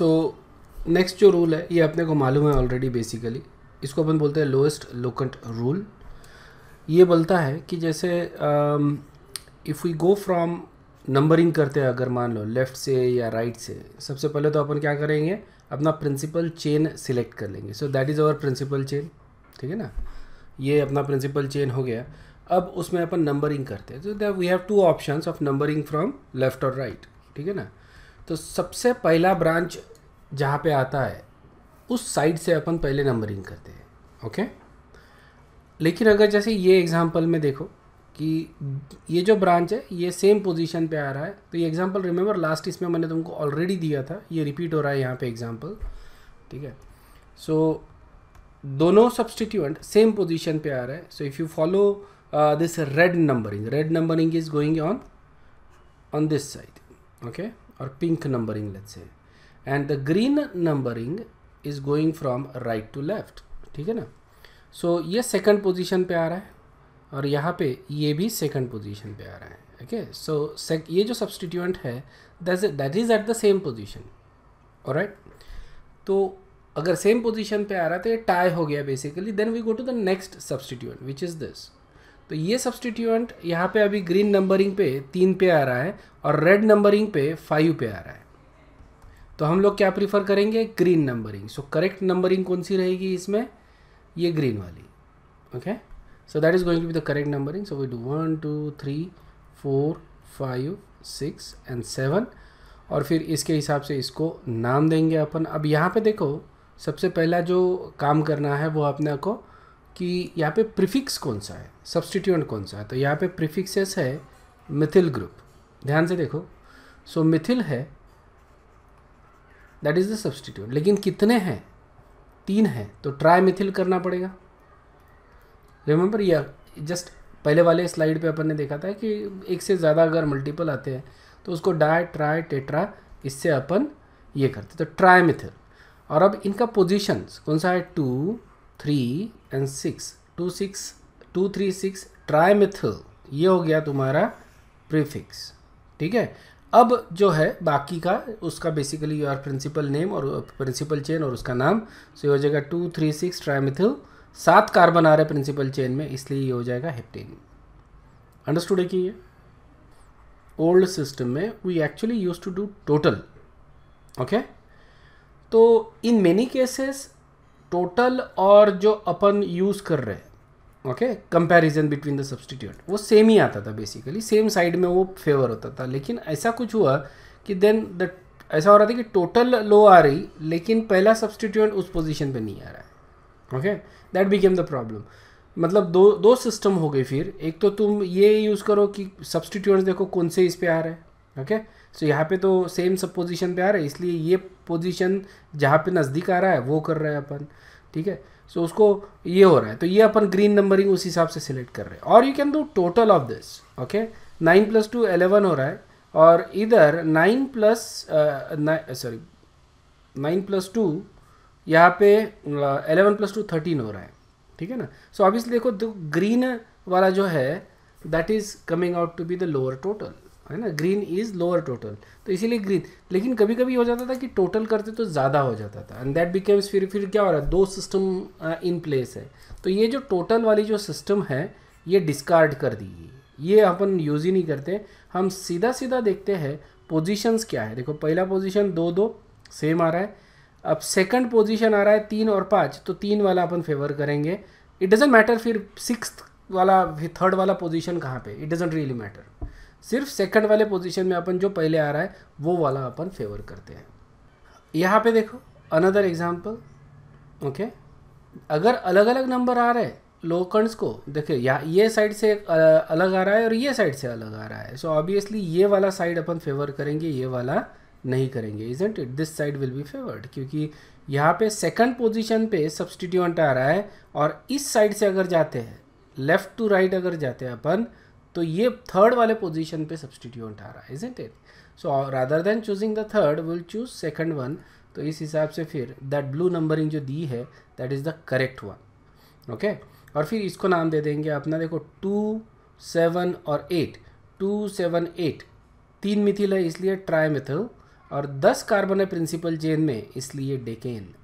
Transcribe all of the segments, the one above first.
So next जो rule है ये अपने को मालूम है ऑलरेडी बेसिकली इसको अपन बोलते हैं लोएस्ट लोकंट रूल ये बोलता है कि जैसे if we go from numbering करते हैं अगर मान लो लेफ्ट से या राइट right से सबसे पहले तो अपन क्या करेंगे अपना प्रिंसिपल चेन सिलेक्ट कर लेंगे so that is our principal chain ठीक है ना ये अपना प्रिंसिपल चेन हो गया अब उसमें अपन नंबरिंग करते हैं तो we have two options of numbering from left और राइट ठीक है ना तो सबसे पहला ब्रांच जहाँ पे आता है उस साइड से अपन पहले नंबरिंग करते हैं ओके लेकिन अगर जैसे ये एग्ज़ाम्पल में देखो कि ये जो ब्रांच है ये सेम पोजीशन पे आ रहा है तो ये एग्ज़ाम्पल रिमेंबर लास्ट इसमें मैंने तुमको ऑलरेडी दिया था ये रिपीट हो रहा है यहाँ पे एग्ज़ाम्पल ठीक है सो दोनों सब्सटीट्यूएंट सेम पोजीशन पे आ रहा है so if you follow this red numbering red numbering is going on on this side okay और pink numbering let's say and the green numbering is going from right to left ठीक है ना so so, ये second position पे आ रहा है और यहाँ पे ये भी सेकंड पोजीशन पे आ रहा है ओके सो so, ये जो सब्सटीट्यूएंट है that is at the same position right तो अगर सेम पोजीशन पे आ रहा है तो ये टाई हो गया basically then we go to the next substituent which is this तो ये सब्सटीट्यूएंट यहाँ पे अभी ग्रीन नंबरिंग पे तीन पे आ रहा है और रेड नंबरिंग पे फाइव पे आ रहा है तो हम लोग क्या प्रीफर करेंगे green numbering so correct numbering कौन सी रहेगी इसमें ये ग्रीन वाली okay so that is going to be the correct numbering so we do one two three four five six and seven और फिर इसके हिसाब से इसको नाम देंगे अपन अब यहाँ पे देखो सबसे पहला जो काम करना है वो अपने को कि यहाँ पे प्रीफिक्स कौन सा है सब्सटीट्यूंट कौन सा है तो यहाँ पे प्रीफिक्सेस है मिथिल ग्रुप ध्यान से देखो सो so, मिथिल है दैट इज़ द सब्सटीट्यूट लेकिन कितने हैं तीन हैं तो ट्राई मिथिल करना पड़ेगा रिमेंबर या जस्ट पहले वाले स्लाइड पे अपन ने देखा था कि एक से ज़्यादा अगर मल्टीपल आते हैं तो उसको डाय ट्राई टेट्रा इससे अपन ये करते तो ट्राई मिथिल और अब इनका पोजिशंस कौन सा है two three and six two six two three six tri methyl ये हो गया तुम्हारा प्रीफिक्स ठीक है अब जो है बाकी का उसका बेसिकली योर प्रिंसिपल नेम और प्रिंसिपल चेन और उसका नाम सो ये हो जाएगा टू थ्री सिक्स ट्राइमिथिल सात कार्बन आ रहे प्रिंसिपल चेन में इसलिए ये हो जाएगा हेप्टेन अंडरस्टूड है कि ये ओल्ड सिस्टम में we actually use to do total okay तो इन मेनी केसेस टोटल और जो अपन यूज़ कर रहे हैं okay comparison between the substitute वो सेम ही आता था बेसिकली सेम साइड में वो फेवर होता था लेकिन ऐसा कुछ हुआ कि देन द ऐसा हो रहा था कि टोटल लो आ रही लेकिन पहला सब्सटीट्यूट उस पोजीशन पे नहीं आ रहा है okay that became the problem मतलब दो दो सिस्टम हो गए फिर एक तो तुम ये यूज़ करो कि सब्सटीट्यूट देखो कौन से इस पे आ रहे हैं ओके सो यहाँ पे तो सेम सब पोजिशन पर आ रहा है इसलिए ये पोजिशन जहाँ पे नज़दीक आ रहा है वो कर रहे हैं अपन ठीक है सो so, उसको ये हो रहा है तो ये अपन ग्रीन नंबरिंग उस हिसाब से सिलेक्ट कर रहे हैं और you can do total of this okay nine plus two eleven हो रहा है और इधर nine plus sorry nine plus two यहाँ पे एलेवन प्लस टू थर्टीन हो रहा है ठीक है ना सो so, ऑब्वियसली देखो ग्रीन वाला जो है that is coming out to be the lower total है ना ग्रीन इज़ लोअर टोटल तो इसीलिए ग्रीन लेकिन कभी कभी हो जाता था कि टोटल करते तो ज़्यादा हो जाता था एंड दैट बिकेम्स फिर फिर क्या हो रहा है दो सिस्टम इन प्लेस है तो ये जो टोटल वाली जो सिस्टम है ये डिस्कार्ड कर दी ये अपन यूज़ ही नहीं करते हम सीधा सीधा देखते हैं पोजिशंस क्या है देखो पहला पोजिशन दो दो सेम आ रहा है अब सेकंड पोजीशन आ रहा है तीन और पाँच तो तीन वाला अपन फेवर करेंगे इट डजेंट मैटर फिर सिक्स वाला थर्ड वाला पोजीशन कहाँ पे इट डजेंट रियली मैटर सिर्फ सेकंड वाले पोजीशन में अपन जो पहले आ रहा है वो वाला अपन फेवर करते हैं यहाँ पे देखो अनदर एग्जाम्पल ओके अगर अलग अलग नंबर आ रहे हैं लोकंड्स को देखिए यहाँ ये साइड से अलग आ रहा है और ये साइड से अलग आ रहा है सो so ऑब्वियसली ये वाला साइड अपन फेवर करेंगे ये वाला नहीं करेंगे isn't it this side will be favoured क्योंकि यहाँ पे सेकंड पोजीशन पे सब्सटीट्यूंट आ रहा है और इस साइड से अगर जाते हैं लेफ्ट टू राइट अगर जाते हैं अपन तो ये थर्ड वाले पोजीशन पे सब्सटीट्यूट आ रहा है isn't it so rather than choosing the third will choose second one तो इस हिसाब से फिर दैट ब्लू नंबरिंग जो दी है that is the correct one okay और फिर इसको नाम दे देंगे अपना देखो टू सेवन और एट टू सेवन एट तीन मिथिल है इसलिए ट्राई मिथिल और दस कार्बन है प्रिंसिपल चेन में इसलिए डेकेन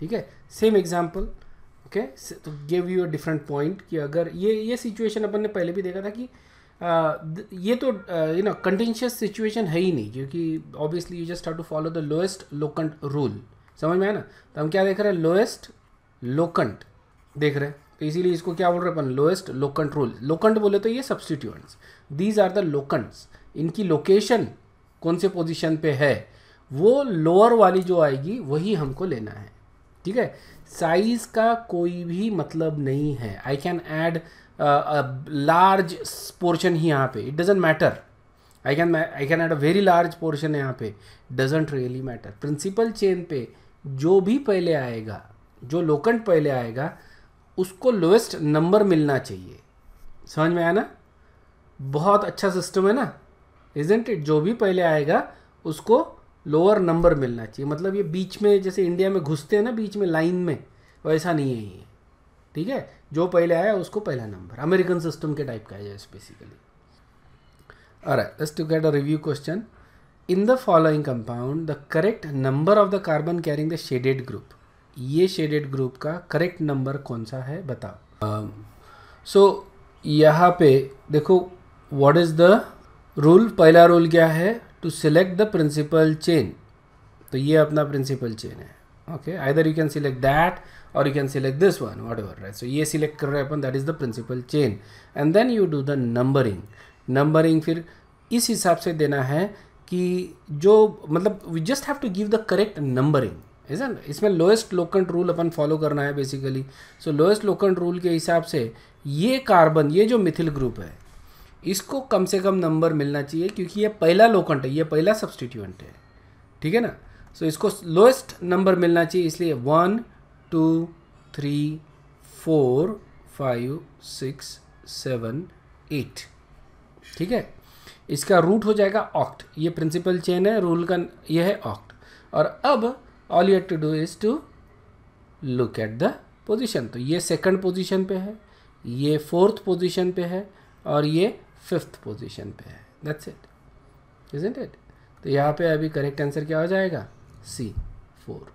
ठीक है सेम एग्जाम्पल ओके तो give you a different point कि अगर ये ये सिचुएशन अपन ने पहले भी देखा था कि आ, ये तो यू नो कंटेंशियस सिचुएशन है ही नहीं क्योंकि obviously you just have to follow the lowest locant rule समझ में आया ना तो हम क्या देख रहे हैं लोएस्ट लोकंट देख रहे हैं तो इसीलिए इसको क्या बोल रहे हैं अपन लोएस्ट लोकंट रूल लोकंट बोले तो ये substituents these are the locants इनकी लोकेशन कौन से पोजिशन पे है वो लोअर वाली जो आएगी वही हमको लेना है ठीक है साइज का कोई भी मतलब नहीं है I can add large portion ही यहाँ पे it doesn't matter I can I can add a very large portion यहाँ पे doesn't really matter principal chain पे जो भी पहले आएगा जो लोकंट पहले आएगा उसको लोएस्ट नंबर मिलना चाहिए समझ में आया ना बहुत अच्छा सिस्टम है ना इजेंट इट जो भी पहले आएगा उसको लोअर नंबर मिलना चाहिए मतलब ये बीच में जैसे इंडिया में घुसते हैं ना बीच में लाइन में वैसा नहीं है ये ठीक है जो पहले आया उसको पहला नंबर अमेरिकन सिस्टम के टाइप का है जैसे बेसिकली अरे let's to get a review question in the following compound the correct number of the carbon carrying the shaded group ये शेडेड ग्रुप का करेक्ट नंबर कौन सा है बताओ सो um, यहाँ पे देखो व्हाट इज़ द रूल पहला रूल क्या है to select the principal chain तो ये अपना प्रिंसिपल चेन है okay either you can select that और you can select this one whatever right so ये सिलेक्ट कर रहे हैं अपन that is the principal chain and then you do the numbering numbering फिर इस हिसाब से देना है कि जो मतलब we just have to give the correct numbering is इसमें लोएस्ट लोकंट रूल अपन फॉलो करना है basically so lowest locant rule के हिसाब से ये कार्बन ये जो मिथिल ग्रुप है इसको कम से कम नंबर मिलना चाहिए क्योंकि ये पहला लोकंट है ये पहला सब्सटीट्यूएंट है ठीक है ना सो so, इसको लोएस्ट नंबर मिलना चाहिए इसलिए one two three four five six seven eight ठीक है इसका रूट हो जाएगा ऑक्ट ये प्रिंसिपल चेन है रूल का ये है ऑक्ट और अब all you to do is to look at the position तो ये सेकंड पोजीशन पे है ये फोर्थ पोजीशन पे है और ये फिफ्थ पोजीशन पे है दैट्स इट इज इट तो यहाँ पे अभी करेक्ट आंसर क्या हो जाएगा सी फोर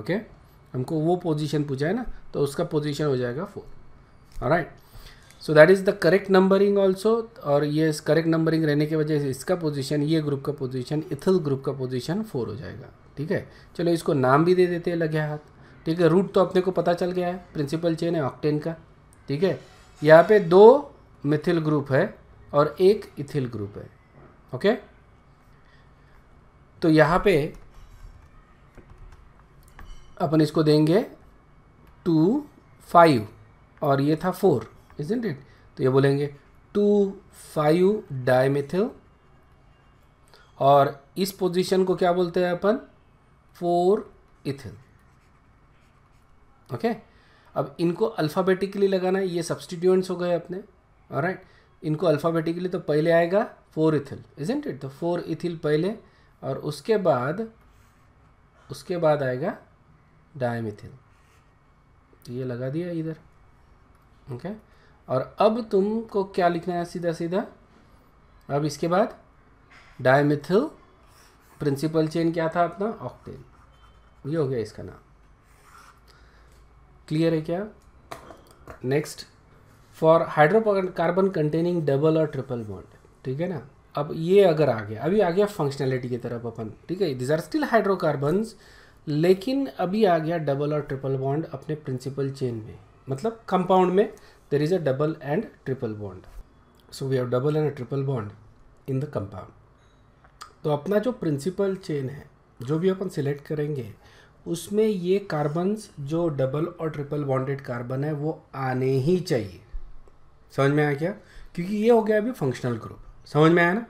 ओके हमको वो पोजीशन पूछा है ना तो उसका पोजीशन हो जाएगा four right so that is the correct numbering also और ये करेक्ट नंबरिंग रहने की वजह से इसका पोजीशन ये ग्रुप का पोजीशन इथल ग्रुप का पोजीशन फोर हो जाएगा ठीक है चलो इसको नाम भी दे देते हैं लगे हाथ ठीक है रूट तो अपने को पता चल गया है प्रिंसिपल चेन है ऑक्टेन का ठीक है यहाँ पे दो मिथिल ग्रुप है और एक इथिल ग्रुप है ओके तो यहाँ पे अपन इसको देंगे टू फाइव और ये था फोर इज इन डेट तो ये बोलेंगे टू फाइव डायमिथिल और इस पोजीशन को क्या बोलते हैं अपन फोर इथिल ओके अब इनको अल्फ़ाबेटिकली लगाना ये सब्सटीट्यूएंट्स हो गए अपने राइट right? इनको अल्फ़ाबेटिकली तो पहले आएगा फोर इथिल इजेंट इट तो फोर इथिल पहले और उसके बाद उसके बाद आएगा डायमिथिल तो ये लगा दिया इधर ओके okay? और अब तुमको क्या लिखना है सीधा सीधा अब इसके बाद डायमिथिल प्रिंसिपल चेन क्या था अपना ऑक्टेन ये हो गया इसका नाम क्लियर है क्या next for carbon containing double और ट्रिपल बॉन्ड ठीक है ना अब ये अगर आ गया अभी आ गया फंक्शनैलिटी की तरफ अपन ठीक है दिज आर स्टिल हाइड्रोकार्बन्स लेकिन अभी आ गया डबल और ट्रिपल बॉन्ड अपने प्रिंसिपल चेन में मतलब कंपाउंड में there is a double and triple bond so we have double and triple bond in the compound तो अपना जो प्रिंसिपल चेन है जो भी अपन सिलेक्ट करेंगे उसमें ये कार्बन्स जो डबल और ट्रिपल बॉन्डेड कार्बन है वो आने ही चाहिए समझ में आया क्या क्योंकि ये हो गया अभी फंक्शनल ग्रुप समझ में आया ना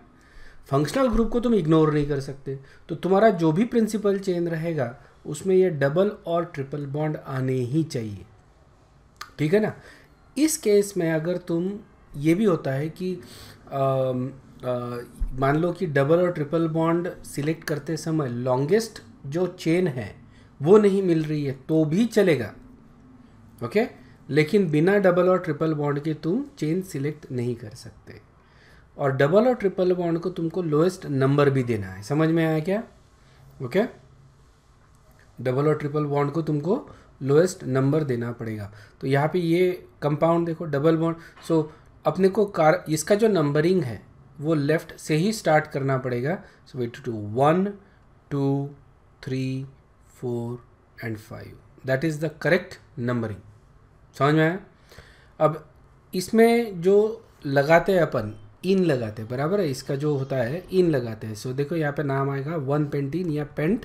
फंक्शनल ग्रुप को तुम इग्नोर नहीं कर सकते तो तुम्हारा जो भी प्रिंसिपल चेन रहेगा उसमें ये डबल और ट्रिपल बॉन्ड आने ही चाहिए ठीक है ना इस केस में अगर तुम ये भी होता है कि मान लो कि डबल और ट्रिपल बॉन्ड सिलेक्ट करते समय लॉन्गेस्ट जो चेन है वो नहीं मिल रही है तो भी चलेगा ओके okay? लेकिन बिना डबल और ट्रिपल बॉन्ड के तुम चेन सिलेक्ट नहीं कर सकते और डबल और ट्रिपल बॉन्ड को तुमको लोएस्ट नंबर भी देना है समझ में आया क्या ओके डबल और ट्रिपल बॉन्ड को तुमको लोएस्ट नंबर देना पड़ेगा तो यहाँ पे ये कंपाउंड देखो डबल बॉन्ड सो अपने को कार इसका जो नंबरिंग है वो लेफ्ट से ही स्टार्ट करना पड़ेगा so wait to one two three four and five that is the correct numbering समझ में आया अब इसमें जो लगाते हैं अपन इन लगाते हैं बराबर है इसका जो होता है इन लगाते हैं सो देखो यहाँ पे नाम आएगा वन पेंट इन या पेंट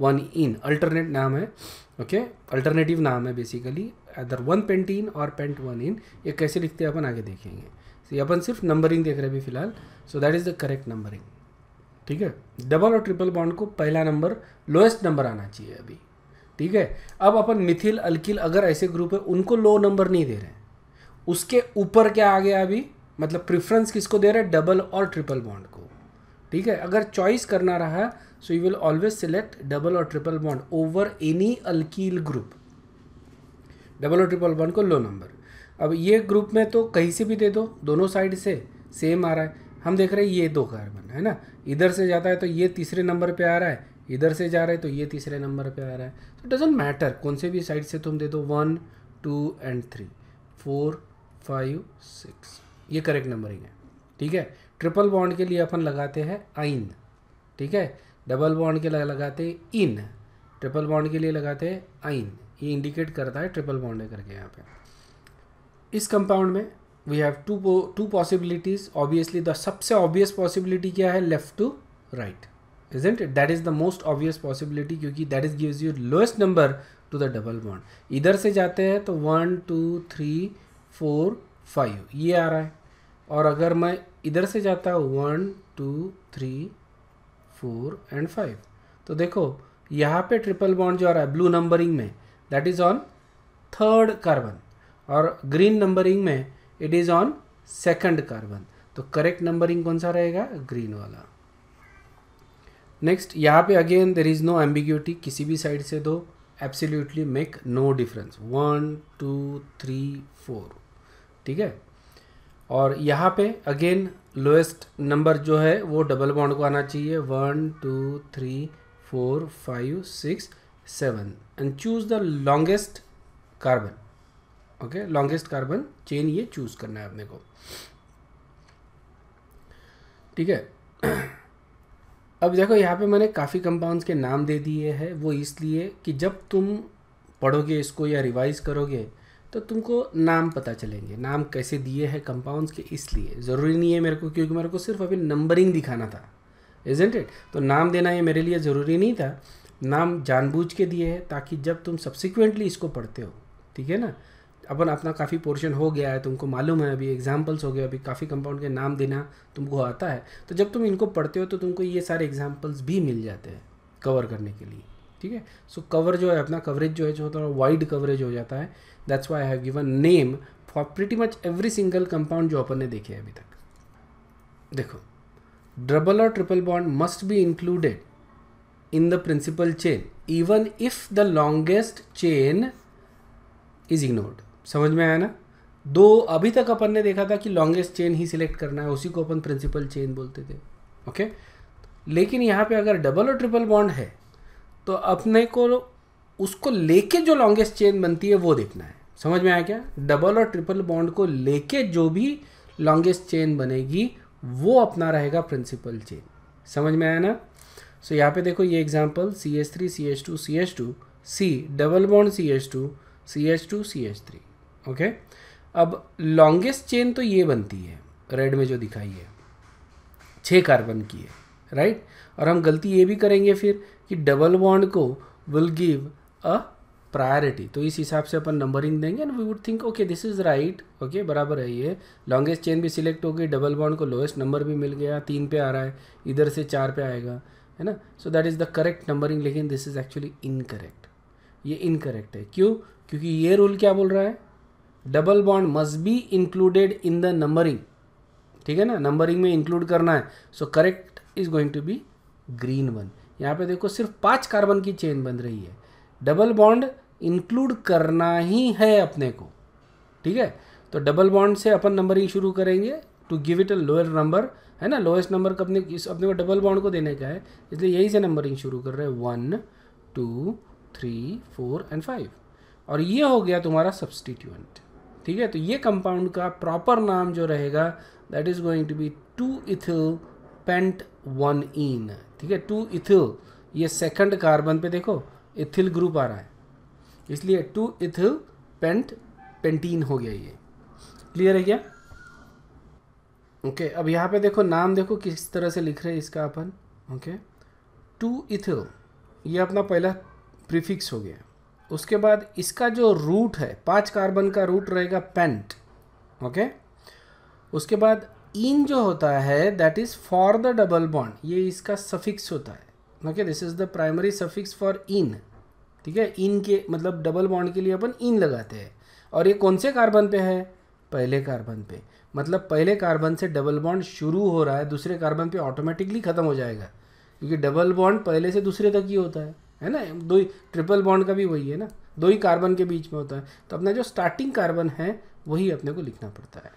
वन इन अल्टरनेट नाम है ओके okay? अल्टरनेटिव नाम है बेसिकली अदर वन पेंटिन और पेंट वन इन ये कैसे लिखते हैं अपन आगे देखेंगे so, ये अपन सिर्फ नंबरिंग देख रहे हैं अभी फिलहाल so that is the correct numbering ठीक है डबल और ट्रिपल बॉन्ड को पहला नंबर लोएस्ट नंबर आना चाहिए अभी ठीक है अब अपन मिथिल अल्किल अगर ऐसे ग्रुप है उनको लो नंबर नहीं दे रहे हैं उसके ऊपर क्या आ गया अभी मतलब प्रेफरेंस किसको दे रहे है डबल और ट्रिपल बॉन्ड को ठीक है अगर चॉइस करना रहा so you will always select double और triple bond over any alkyl group double और ट्रिपल बॉन्ड को लो नंबर अब ये ग्रुप में तो कहीं से भी दे दो दोनों साइड से सेम आ रहा है हम देख रहे हैं ये दो कार्बन है ना इधर से जाता है तो ये तीसरे नंबर पे आ रहा है इधर से जा रहा है तो ये तीसरे नंबर पे आ रहा है तो डजेंट मैटर कौन से भी साइड से तुम दे दो one two and three four five six ये करेक्ट नंबरिंग है ठीक है ट्रिपल बॉन्ड के लिए अपन लगाते हैं आइन ठीक है डबल बॉन्ड के लिए लगाते हैं इन ट्रिपल बॉन्ड के लिए लगाते हैं आइन ये इंडिकेट करता है ट्रिपल बॉन्ड है करके यहाँ पे इस कंपाउंड में we have two two possibilities obviously the सबसे ऑब्वियस पॉसिबिलिटी क्या है left to right isn't it that is the most obvious possibility क्योंकि that is gives you lowest number to the double bond इधर से जाते हैं तो one two three four five ये आ रहा है और अगर मैं इधर से जाता हूँ one two three four and five तो देखो यहाँ पे ट्रिपल बॉन्ड जो आ रहा है ब्लू नंबरिंग में that is on third carbon और ग्रीन नंबरिंग में it is on second carbon तो करेक्ट नंबरिंग कौन सा रहेगा ग्रीन वाला नेक्स्ट यहाँ पे again there is no ambiguity किसी भी साइड से दो absolutely make no difference one two three four ठीक है और यहाँ पे अगेन लोएस्ट नंबर जो है वो डबल बॉन्ड को आना चाहिए one two three four five six seven and choose the longest carbon okay longest carbon chain ये चूज करना है अपने को ठीक है अब देखो यहाँ पे मैंने काफ़ी कंपाउंड्स के नाम दे दिए हैं वो इसलिए कि जब तुम पढ़ोगे इसको या रिवाइज़ करोगे तो तुमको नाम पता चलेंगे नाम कैसे दिए हैं कंपाउंड्स के इसलिए ज़रूरी नहीं है मेरे को क्योंकि मेरे को सिर्फ अभी नंबरिंग दिखाना था इजेंट इट तो नाम देना ये मेरे लिए ज़रूरी नहीं था नाम जानबूझ के दिए हैं ताकि जब तुम सब्सिक्वेंटली इसको पढ़ते हो ठीक है ना अपन अपना काफ़ी पोर्शन हो गया है तुमको मालूम है अभी एग्जाम्पल्स हो गए अभी काफ़ी कंपाउंड के नाम देना तुमको आता है तो जब तुम इनको पढ़ते हो तो तुमको ये सारे एग्जाम्पल्स भी मिल जाते हैं कवर करने के लिए ठीक है सो कवर जो है अपना कवरेज जो है जो थोड़ा वाइड कवरेज हो जाता है that's why I have given name for pretty much every single compound जो अपन ने देखे अभी तक देखो डबल और triple bond must be included in the principal chain even if the longest chain is ignored समझ में आया ना दो अभी तक अपन ने देखा था कि लॉन्गेस्ट चेन ही सिलेक्ट करना है उसी को अपन प्रिंसिपल चेन बोलते थे ओके लेकिन यहाँ पे अगर डबल और ट्रिपल बॉन्ड है तो अपने को उसको लेके जो लॉन्गेस्ट चेन बनती है वो देखना है समझ में आया क्या डबल और ट्रिपल बॉन्ड को लेके जो भी लॉन्गेस्ट चेन बनेगी वो अपना रहेगा प्रिंसिपल चेन समझ में आया ना सो so, यहाँ पे देखो ये example C H three C H two C H two C double bond C H two C H two C H three okay अब लॉन्गेस्ट चेन तो ये बनती है रेड में जो दिखाई है छः कार्बन की है राइट और हम गलती ये भी करेंगे फिर कि डबल बॉन्ड को विल गिव अ प्रायोरिटी तो इस हिसाब से अपन नंबरिंग देंगे and we would think okay this is right okay बराबर है ये लॉन्गेस्ट चेन भी सिलेक्ट हो गई डबल बॉन्ड को लोएस्ट नंबर भी मिल गया तीन पे आ रहा है इधर से चार पे आएगा है ना so that is the correct numbering लेकिन दिस इज़ एक्चुअली इनकरेक्ट ये इनकरेक्ट है क्यों क्योंकि ये रूल क्या बोल रहा है double bond must be included in the numbering ठीक है ना नंबरिंग में इंक्लूड करना है so correct is going to be green one यहाँ पे देखो सिर्फ पांच कार्बन की चेन बन रही है डबल बॉन्ड इंक्लूड करना ही है अपने को ठीक है तो डबल बॉन्ड से अपन नंबरिंग शुरू करेंगे to give it a lower number है ना लोएस्ट नंबर का अपने इस अपने को डबल बॉन्ड को देने का है इसलिए यही से नंबरिंग शुरू कर रहे हैं one two three four and five और ये हो गया तुम्हारा सब्सटीट्यूएंट ठीक है तो ये कंपाउंड का प्रॉपर नाम जो रहेगा that is going to be two ethyl पेंट वन इन ठीक है टू इथिल ये सेकंड कार्बन पे देखो इथिल ग्रुप आ रहा है इसलिए टू इथिल पेंट पेंटीन हो गया ये क्लियर है क्या ओके okay, अब यहाँ पे देखो नाम देखो किस तरह से लिख रहे हैं इसका अपन ओके टू इथिल ये अपना पहला प्रीफिक्स हो गया उसके बाद इसका जो रूट है पाँच कार्बन का रूट रहेगा पेंट ओके उसके बाद इन जो होता है that is for the double bond ये इसका सफिक्स होता है okay this is the primary suffix for इन ठीक है इन के मतलब डबल बॉन्ड के लिए अपन इन लगाते हैं और ये कौन से कार्बन पे है पहले कार्बन पे मतलब पहले कार्बन से डबल बॉन्ड शुरू हो रहा है दूसरे कार्बन पे ऑटोमेटिकली ख़त्म हो जाएगा क्योंकि डबल बॉन्ड पहले से दूसरे तक ही होता है है ना दो ही ट्रिपल बॉन्ड का भी वही है ना दो ही कार्बन के बीच में होता है तो अपना जो स्टार्टिंग कार्बन है वही अपने को लिखना पड़ता है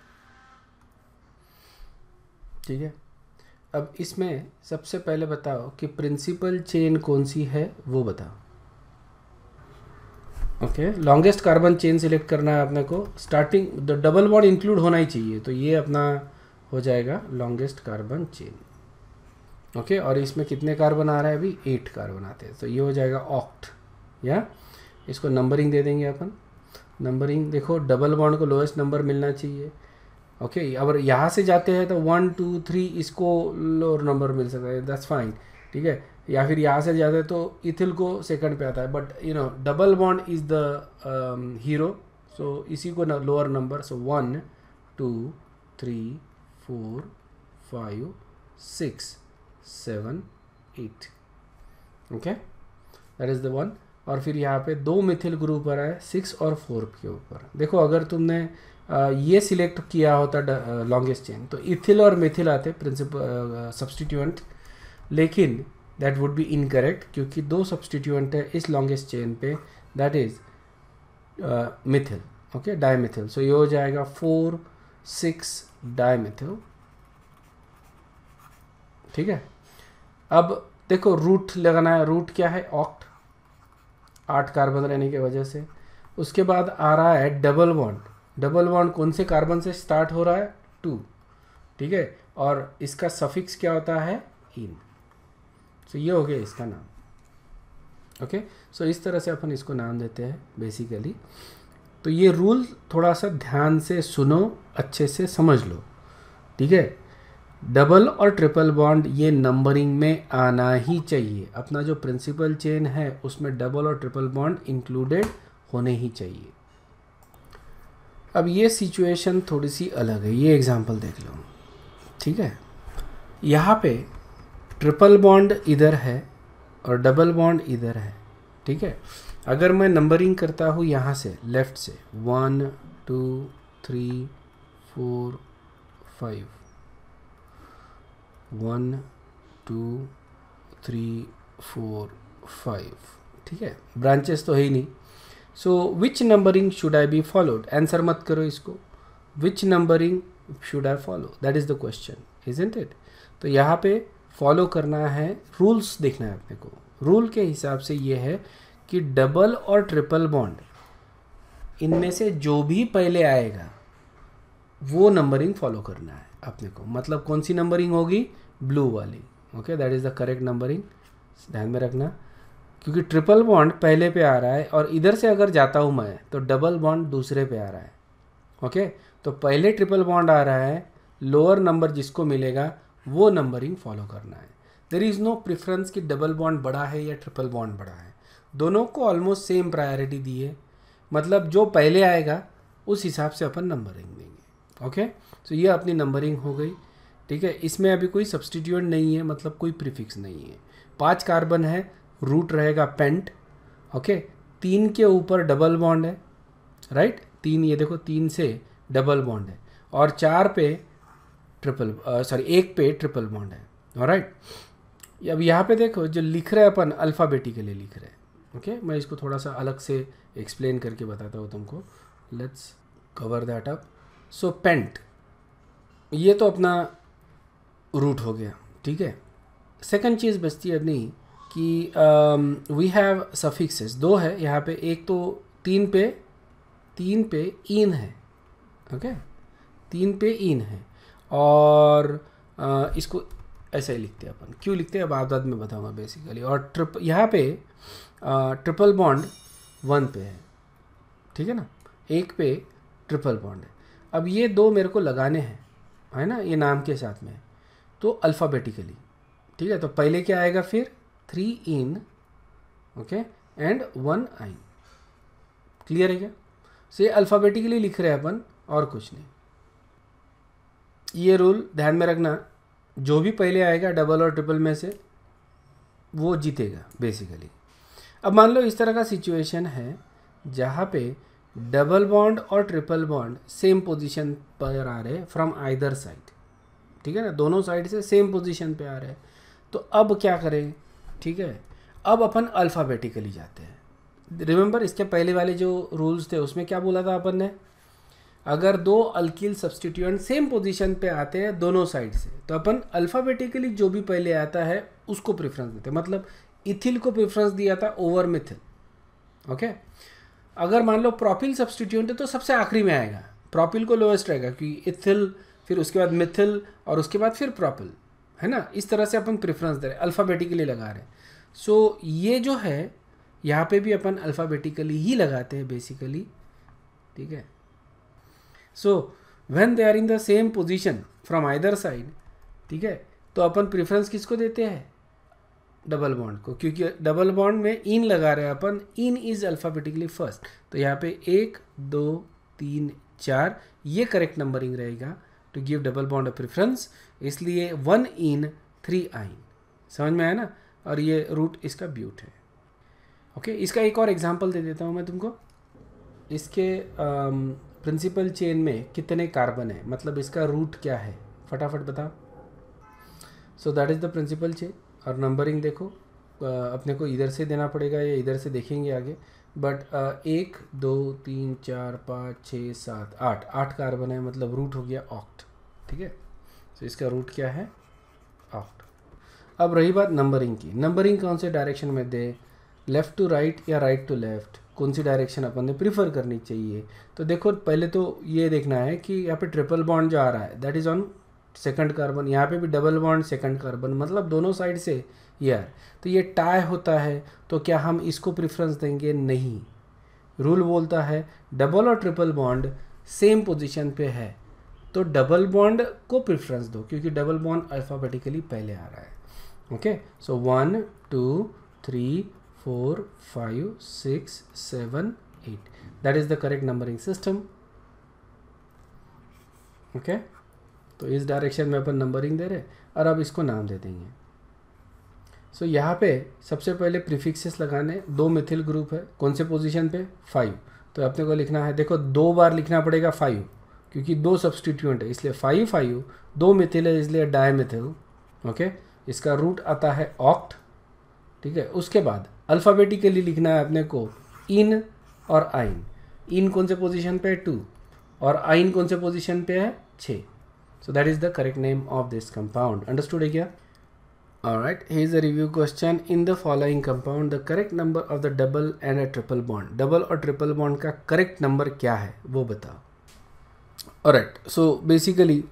ठीक है अब इसमें सबसे पहले बताओ कि प्रिंसिपल चेन कौन सी है वो बताओ okay longest carbon chain select करना है अपने को starting the double bond include होना ही चाहिए तो ये अपना हो जाएगा लॉन्गेस्ट कार्बन चेन ओके और इसमें कितने कार्बन आ रहा है अभी एट कार्बन आते हैं तो ये हो जाएगा ऑक्ट या इसको नंबरिंग दे देंगे अपन नंबरिंग देखो डबल बॉन्ड को लोएस्ट नंबर मिलना चाहिए ओके okay, अगर यहाँ से जाते हैं तो वन टू थ्री इसको लोअर नंबर मिल सकता है दैट्स फाइन ठीक है या फिर यहाँ से जाते हैं तो इथिल को सेकंड पे आता है but you know double bond is the hero so इसी को lower number so one two three four five six seven eight okay that is the one और फिर यहाँ पे दो मिथिल ग्रुप आ रहा है सिक्स और फोर के ऊपर देखो अगर तुमने ये सिलेक्ट किया होता लॉन्गेस्ट चेन तो इथिल और मिथिल आते प्रिंसिपल सब्सटीट्यूएंट लेकिन दैट वुड बी इनकरेक्ट क्योंकि दो सब्सटीट्यूएंट है इस लॉन्गेस्ट चेन पे that is methyl okay dimethyl so ये हो जाएगा फोर सिक्स डायमिथिल ठीक है अब देखो रूट लगाना है रूट क्या है ऑक्ट आठ कार्बन रहने की वजह से उसके बाद आ रहा है डबल बॉन्ड डबल बॉन्ड कौन से कार्बन से स्टार्ट हो रहा है टू ठीक है और इसका सफिक्स क्या होता है इन सो ये हो गया इसका नाम ओके सो इस तरह से अपन इसको नाम देते हैं बेसिकली तो ये रूल थोड़ा सा ध्यान से सुनो अच्छे से समझ लो ठीक है डबल और ट्रिपल बॉन्ड ये नंबरिंग में आना ही चाहिए अपना जो प्रिंसिपल चेन है उसमें डबल और ट्रिपल बॉन्ड इंक्लूडेड होने ही चाहिए अब ये सिचुएशन थोड़ी सी अलग है ये एग्जांपल देख लो ठीक है यहाँ पे ट्रिपल बॉन्ड इधर है और डबल बॉन्ड इधर है ठीक है अगर मैं नंबरिंग करता हूँ यहाँ से लेफ्ट से one two three four five one two three four five ठीक है ब्रांचेस तो है ही नहीं so which numbering should I be followed answer मत करो इसको which numbering should I follow that is the question isn't it तो यहाँ पे फॉलो करना है रूल्स देखना है अपने को रूल के हिसाब से ये है कि डबल और ट्रिपल बॉन्ड इनमें से जो भी पहले आएगा वो नंबरिंग फॉलो करना है अपने को मतलब कौन सी नंबरिंग होगी ब्लू वाली okay that is the correct numbering ध्यान में रखना क्योंकि ट्रिपल बॉन्ड पहले पे आ रहा है और इधर से अगर जाता हूँ मैं तो डबल बॉन्ड दूसरे पे आ रहा है ओके तो पहले ट्रिपल बॉन्ड आ रहा है लोअर नंबर जिसको मिलेगा वो नंबरिंग फॉलो करना है देर इज़ नो प्रिफरेंस कि डबल बॉन्ड बड़ा है या ट्रिपल बॉन्ड बड़ा है दोनों को ऑलमोस्ट सेम प्रायोरिटी दी है मतलब जो पहले आएगा उस हिसाब से अपन नंबरिंग देंगे ओके सो ये अपनी नंबरिंग हो गई ठीक है इसमें अभी कोई सब्सटीट्यूट नहीं है मतलब कोई प्रीफिक्स नहीं है पाँच कार्बन है रूट रहेगा पेंट ओके तीन के ऊपर डबल बॉन्ड है राइट तीन ये देखो तीन से डबल बॉन्ड है और चार पे ट्रिपल सॉरी एक पे ट्रिपल बॉन्ड है राइट अब यहाँ पे देखो जो लिख रहे हैं अपन लिए लिख रहे हैं ओके मैं इसको थोड़ा सा अलग से एक्सप्लेन करके बताता हूँ तुमको let's cover that up so पेंट ये तो अपना रूट हो गया ठीक है सेकंड चीज़ बचती है अपनी कि वी हैव सफिक्सेस दो है यहाँ पे एक तो तीन पे तीन पे इन है ओके okay? तीन पे इन है और आ, uh, इसको ऐसे ही लिखते हैं अपन क्यों लिखते हैं अब आदाद में बताऊंगा बेसिकली और ट्रिप यहाँ पे आ, ट्रिपल बॉन्ड वन पे है ठीक है ना एक पे ट्रिपल बॉन्ड है अब ये दो मेरे को लगाने हैं है ना ये नाम के साथ में तो अल्फ़ाबेटिकली ठीक है तो पहले क्या आएगा फिर थ्री इन ओके एंड वन आइन क्लियर है क्या से अल्फ़ाबेटिकली लिख रहे हैं अपन और कुछ नहीं ये रूल ध्यान में रखना जो भी पहले आएगा डबल और ट्रिपल में से वो जीतेगा बेसिकली अब मान लो इस तरह का सिचुएशन है जहाँ पे डबल बॉन्ड और ट्रिपल बॉन्ड सेम पोजीशन पर आ रहे फ्रॉम आइदर साइड ठीक है ना दोनों साइड से सेम पोजीशन पे आ रहे हैं तो अब क्या करें ठीक है अब अपन अल्फ़ाबेटिकली जाते हैं रिमेंबर इसके पहले वाले जो रूल्स थे उसमें क्या बोला था अपन ने अगर दो अल्किल सब्सटीट्यूएंट सेम पोजीशन पे आते हैं दोनों साइड से तो अपन अल्फ़ाबेटिकली जो भी पहले आता है उसको प्रेफरेंस देते हैं मतलब इथिल को प्रेफरेंस दिया था ओवर मिथिल ओके अगर मान लो प्रॉपिल सब्सटीट्यूएंट है तो सबसे आखिरी में आएगा प्रॉपिल को लोएस्ट रहेगा क्योंकि इथिल फिर उसके बाद मिथिल और उसके बाद फिर प्रॉपल है ना इस तरह से अपन प्रेफरेंस दे रहे हैं अल्फ़ाबेटिकली लगा रहे हैं सो so, ये जो है यहाँ पे भी अपन अल्फ़ाबेटिकली ही लगाते हैं बेसिकली ठीक है so when they are in the same position from either side ठीक है तो अपन प्रेफरेंस किसको देते हैं डबल बॉन्ड को क्योंकि डबल बॉन्ड में इन लगा रहे हैं अपन इन इज अल्फ़ाबेटिकली फर्स्ट तो यहाँ पे एक दो तीन चार ये करेक्ट नंबरिंग रहेगा to give double bond a preference इसलिए वन इन थ्री आइन समझ में आया ना और ये रूट इसका ब्यूट है ओके okay, इसका एक और एग्जाम्पल दे देता हूँ मैं तुमको इसके प्रिंसिपल um, चेन में कितने कार्बन है मतलब इसका रूट क्या है फटाफट बताओ so that is the principal chain और नंबरिंग देखो uh, अपने को इधर से देना पड़ेगा या इधर से देखेंगे आगे बट uh, एक दो तीन चार पाँच छः सात आठ आठ कार्बन है मतलब रूट हो गया ऑक्ट ठीक है तो इसका रूट क्या है आउट अब रही बात नंबरिंग की नंबरिंग कौन से डायरेक्शन में दे लेफ़्ट टू राइट या राइट टू लेफ़्ट कौन सी डायरेक्शन अपन ने प्रीफर करनी चाहिए तो देखो पहले तो ये देखना है कि यहाँ पे ट्रिपल बॉन्ड जो आ रहा है that is on second carbon यहाँ पे भी डबल बॉन्ड सेकंड कार्बन मतलब दोनों साइड से यार तो ये टाई होता है तो क्या हम इसको प्रिफरेंस देंगे नहीं रूल बोलता है डबल और ट्रिपल बॉन्ड सेम पोजिशन पे है तो डबल बॉन्ड को प्रिफ्रेंस दो क्योंकि डबल बॉन्ड अल्फ़ाबेटिकली पहले आ रहा है okay so one two three four five six seven eight that is the correct numbering system okay तो इस डायरेक्शन में अपन नंबरिंग दे रहे और अब इसको नाम दे देंगे सो so, यहाँ पे सबसे पहले प्रीफिक्सेस लगाने दो मिथिल ग्रुप है कौन से पोजीशन पे फाइव तो अपने को लिखना है देखो दो बार लिखना पड़ेगा फाइव क्योंकि दो सब्सटीट्यूंट है इसलिए फाइव फाइव दो मिथिल है इसलिए डाई मिथिल ओके इसका रूट आता है ऑक्ट ठीक है उसके बाद अल्फ़ाबेटिकली लिखना है अपने को इन और आइन इन कौन से पोजीशन पे है टू और आइन कौन से पोजीशन पे है छः so that is the correct name of this compound understood है क्या राइट ही is a review question in the following compound the correct number of the double and a triple bond double और triple bond का correct number क्या है वो बताओ right so basically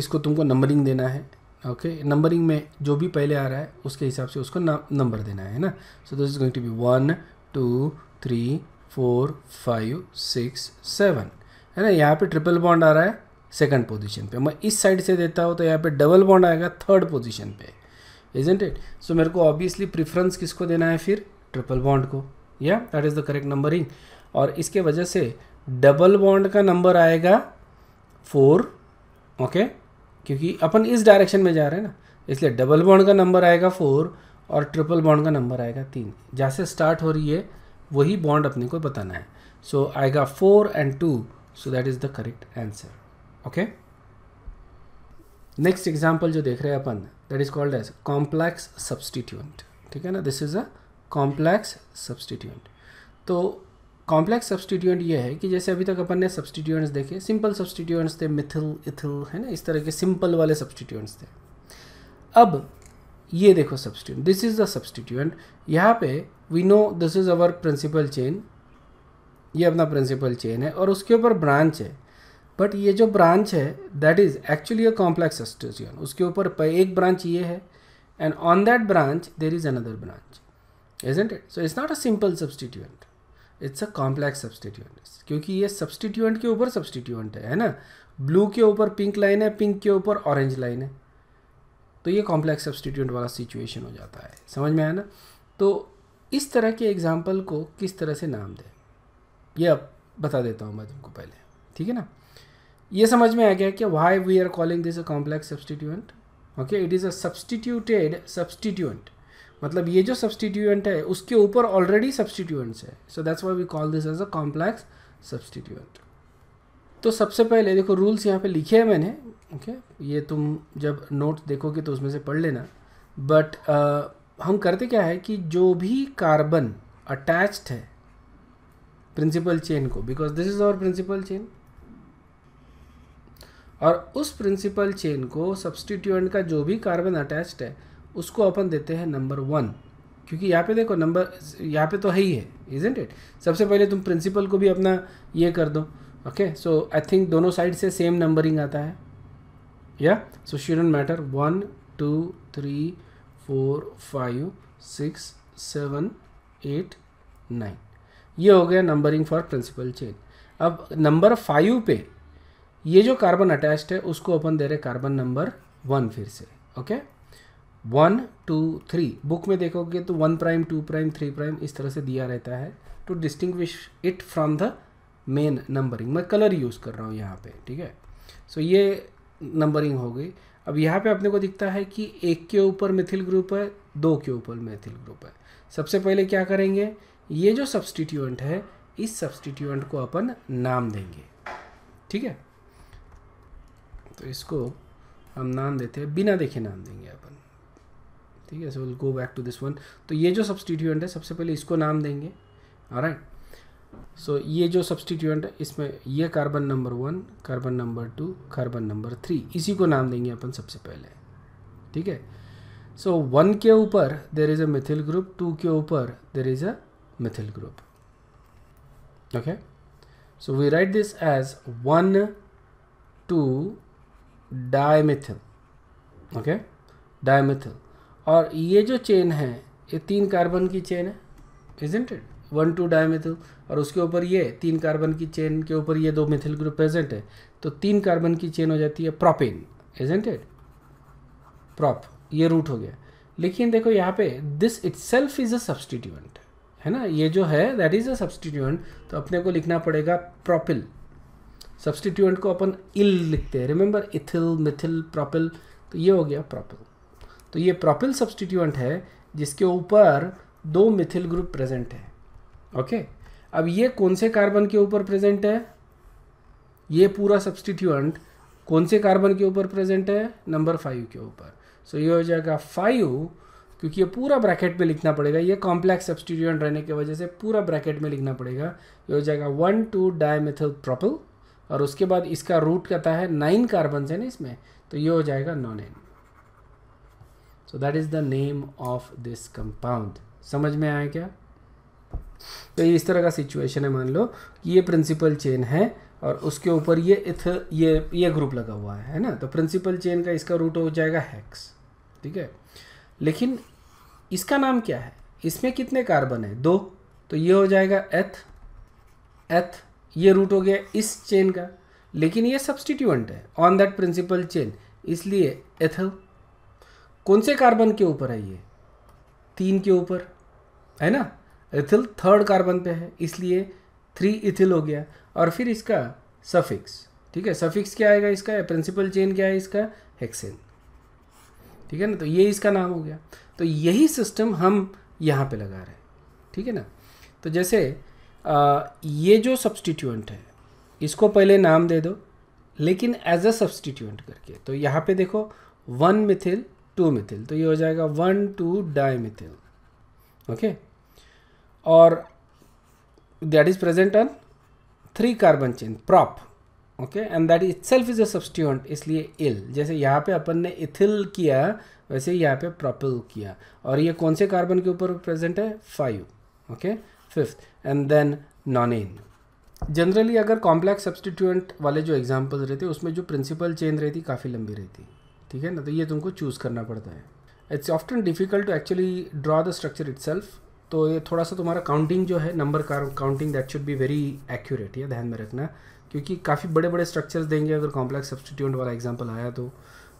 इसको तुमको नंबरिंग देना है ओके okay? नंबरिंग में जो भी पहले आ रहा है उसके हिसाब से उसको नंबर देना है ना so this is going to be one two three four five six seven है ना यहाँ पे ट्रिपल बॉन्ड आ रहा है सेकंड पोजीशन पे मैं इस साइड से देता हूँ तो यहाँ पे डबल बॉन्ड आएगा थर्ड पोजीशन पे इजेंट इट सो मेरे को ऑब्वियसली प्रेफरेंस किसको देना है फिर ट्रिपल बॉन्ड को या that is the correct numbering और इसके वजह से डबल बॉन्ड का नंबर आएगा फोर ओके क्योंकि अपन इस डायरेक्शन में जा रहे हैं ना इसलिए डबल बॉन्ड का नंबर आएगा फोर और ट्रिपल बॉन्ड का नंबर आएगा तीन जहाँ से स्टार्ट हो रही है वही बॉन्ड अपने को बताना है सो so, आएगा four and two so that is the correct answer okay next example जो देख रहे हैं अपन that is called as complex substituent ठीक है ना this is a complex substituent तो कॉम्प्लेक्स सब्सटीट्यूएंट ये है कि जैसे अभी तक अपन ने सब्सटीट्यूएंट्स देखे सिंपल सब्सटीट्यूएंट्स थे मिथिल इथिल है ना इस तरह के सिंपल वाले सब्सटीट्यूएंट्स थे अब ये देखो substituent this is the substituent यहाँ पे we know this is our principal chain ये अपना प्रिंसिपल चेन है और उसके ऊपर ब्रांच है बट ये जो ब्रांच है that is actually a complex substituent उसके ऊपर एक ब्रांच ये है and on that branch there is another branch is it so it's not a simple substituent it's a complex substituent क्योंकि ये सब्सटीट्यूएंट के ऊपर सब्सटीट्यूएंट है है ना ब्लू के ऊपर पिंक लाइन है पिंक के ऊपर ऑरेंज लाइन है तो ये कॉम्प्लेक्स सब्सटीट्यूएंट वाला सिचुएशन हो जाता है समझ में आया ना तो इस तरह के एग्जाम्पल को किस तरह से नाम दें यह अब बता देता हूँ मैं तुमको पहले ठीक है ना ये समझ में आ गया कि why we are calling this a complex substituent okay it is a substituted substituent मतलब ये जो सब्सटीट्यूएंट है उसके ऊपर ऑलरेडी सब्सटीट्यूएंट्स है so that's why we call this as a complex substituent तो सबसे पहले देखो रूल्स यहाँ पे लिखे हैं मैंने ओके okay? ये तुम जब नोट देखोगे तो उसमें से पढ़ लेना बट uh, हम करते क्या है कि जो भी कार्बन अटैच्ड है प्रिंसिपल चेन को because this is our principal chain और उस प्रिंसिपल चेन को सब्सटीट्यूएंट का जो भी कार्बन अटैच्ड है उसको अपन देते हैं नंबर वन क्योंकि यहाँ पे देखो नंबर यहाँ पे तो है ही है इज इट सबसे पहले तुम प्रिंसिपल को भी अपना ये कर दो ओके सो आई थिंक दोनों साइड से सेम नंबरिंग आता है या so shouldn't matter one two three four five six seven eight nine ये हो गया नंबरिंग फॉर प्रिंसिपल चेन अब नंबर फाइव पे ये जो कार्बन अटैच्ड है उसको अपन दे रहे कार्बन नंबर वन फिर से okay okay? One two three book में देखोगे तो one prime two prime three prime इस तरह से दिया रहता है to distinguish it from the main numbering मैं कलर यूज़ कर रहा हूँ यहाँ पे ठीक है सो so, ये नंबरिंग हो गई अब यहाँ पे अपने को दिखता है कि एक के ऊपर मिथिल ग्रुप है दो के ऊपर मिथिल ग्रुप है सबसे पहले क्या करेंगे ये जो सब्सटीट्यूएंट है इस सब्सटीट्यूएंट को अपन नाम देंगे ठीक है तो इसको हम नाम देते हैं बिना देखे नाम देंगे अपन ठीक है so will go back to this one तो ये जो सब्सटीट्यूएंट है सबसे पहले इसको नाम देंगे राइट सो so, ये जो सब्सटीट्यूएंट है इसमें ये carbon number one carbon number two carbon number three इसी को नाम देंगे अपन सबसे पहले ठीक है सो वन के ऊपर there is a methyl group two के ऊपर there is a methyl group okay so we write this as one two dimethyl okay dimethyl और ये जो चेन है ये तीन कार्बन की चेन है isn't it one two dimethyl और उसके ऊपर ये तीन कार्बन की चेन के ऊपर ये दो मिथिल ग्रुप प्रेजेंट है तो तीन कार्बन की चेन हो जाती है प्रोपेन इजेंट इट प्रॉप ये रूट हो गया लेकिन देखो यहाँ पे this itself is a substituent है ना ये जो है दैट इज़ अ सब्सटीट्यूएंट तो अपने को लिखना पड़ेगा प्रोपिल सब्सटीट्यूएंट को अपन इल लिखते हैं रिमेंबर इथिल मिथिल प्रोपिल तो ये हो गया प्रोपिल तो ये प्रोपिल सब्सटीट्यूएंट है जिसके ऊपर दो मिथिल ग्रुप प्रेजेंट है ओके अब ये कौन से कार्बन के ऊपर प्रेजेंट है ये पूरा सब्सटीट्यूएंट कौन से कार्बन के ऊपर प्रेजेंट है नंबर फाइव के ऊपर सो ये हो जाएगा फाइव क्योंकि ये पूरा ब्रैकेट में लिखना पड़ेगा ये कॉम्प्लेक्स सब्सटीट्यूएंट रहने की वजह से पूरा ब्रैकेट में लिखना पड़ेगा ये हो जाएगा वन टू मिथिल प्रोपल और उसके बाद इसका रूट कहता है नाइन कार्बन है ना इसमें तो ये हो जाएगा nonane so that is the name of this compound समझ में आया क्या तो ये इस तरह का सिचुएशन है मान लो कि ये प्रिंसिपल चेन है और उसके ऊपर ये इथ ये ये ग्रुप लगा हुआ है है ना तो प्रिंसिपल चेन का इसका रूट हो जाएगा हैक्स ठीक है लेकिन इसका नाम क्या है इसमें कितने कार्बन है दो तो ये हो जाएगा एथ एथ ये रूट हो गया इस चेन का लेकिन ये सब्सटीट्यूएंट है ऑन दैट प्रिंसिपल चेन इसलिए एथल कौन से कार्बन के ऊपर है ये तीन के ऊपर है ना इथिल थर्ड कार्बन पे है इसलिए थ्री इथिल हो गया और फिर इसका सफिक्स ठीक है सफिक्स क्या आएगा इसका प्रिंसिपल चेन क्या है इसका हेक्सेन ठीक है ना तो ये इसका नाम हो गया तो यही सिस्टम हम यहाँ पे लगा रहे हैं ठीक है ना तो जैसे आ, ये जो सब्सटीट्यूंट है इसको पहले नाम दे दो लेकिन एज अ सब्सटीट्यूंट करके तो यहाँ पे देखो वन मिथिल टू मिथिल तो ये हो जाएगा one two dimethyl okay और that is present on three carbon chain prop okay and that is self is a substituent इसलिए इल जैसे यहाँ पे अपन ने इथिल किया वैसे ही यहाँ पे प्रॉपिल किया और ये कौन से कार्बन के ऊपर प्रेजेंट है five okay fifth and then nonane generally अगर कॉम्प्लेक्स सब्सटीट्यूंट वाले जो एग्जाम्पल्स रहते उसमें जो प्रिंसिपल चेन रहती काफ़ी लंबी रहती ठीक है ना तो ये तुमको चूज़ करना पड़ता है it's often difficult to actually draw the structure it तो ये थोड़ा सा तुम्हारा काउंटिंग जो है number counting that should be very accurate या ध्यान में रखना क्योंकि काफ़ी बड़े बड़े स्ट्रक्चर्स देंगे अगर कॉम्प्लेक्स सब्सटीट्यूट वाला एग्जाम्पल आया तो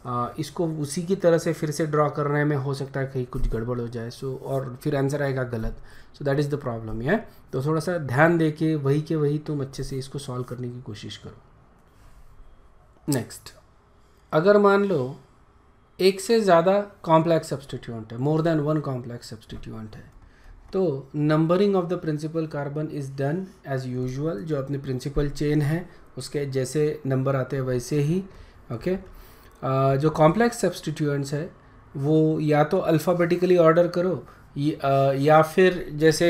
आ, इसको उसी की तरह से फिर से ड्रॉ करने में हो सकता है कहीं कुछ गड़बड़ हो जाए सो so, और फिर आंसर आएगा गलत so that is the problem या तो थोड़ा सा ध्यान दे के वही के वही तुम अच्छे से इसको सॉल्व करने की कोशिश करो नेक्स्ट अगर मान लो एक से ज़्यादा कॉम्प्लेक्स सब्सटीट्यूंट है more than one complex substituent है तो numbering of the principal carbon is done as usual जो अपनी प्रिंसिपल चेन है उसके जैसे नंबर आते हैं वैसे ही ओके okay? uh, जो कॉम्प्लेक्स सब्सटीट्यूंट्स है वो या तो अल्फ़ाबेटिकली ऑर्डर करो या फिर जैसे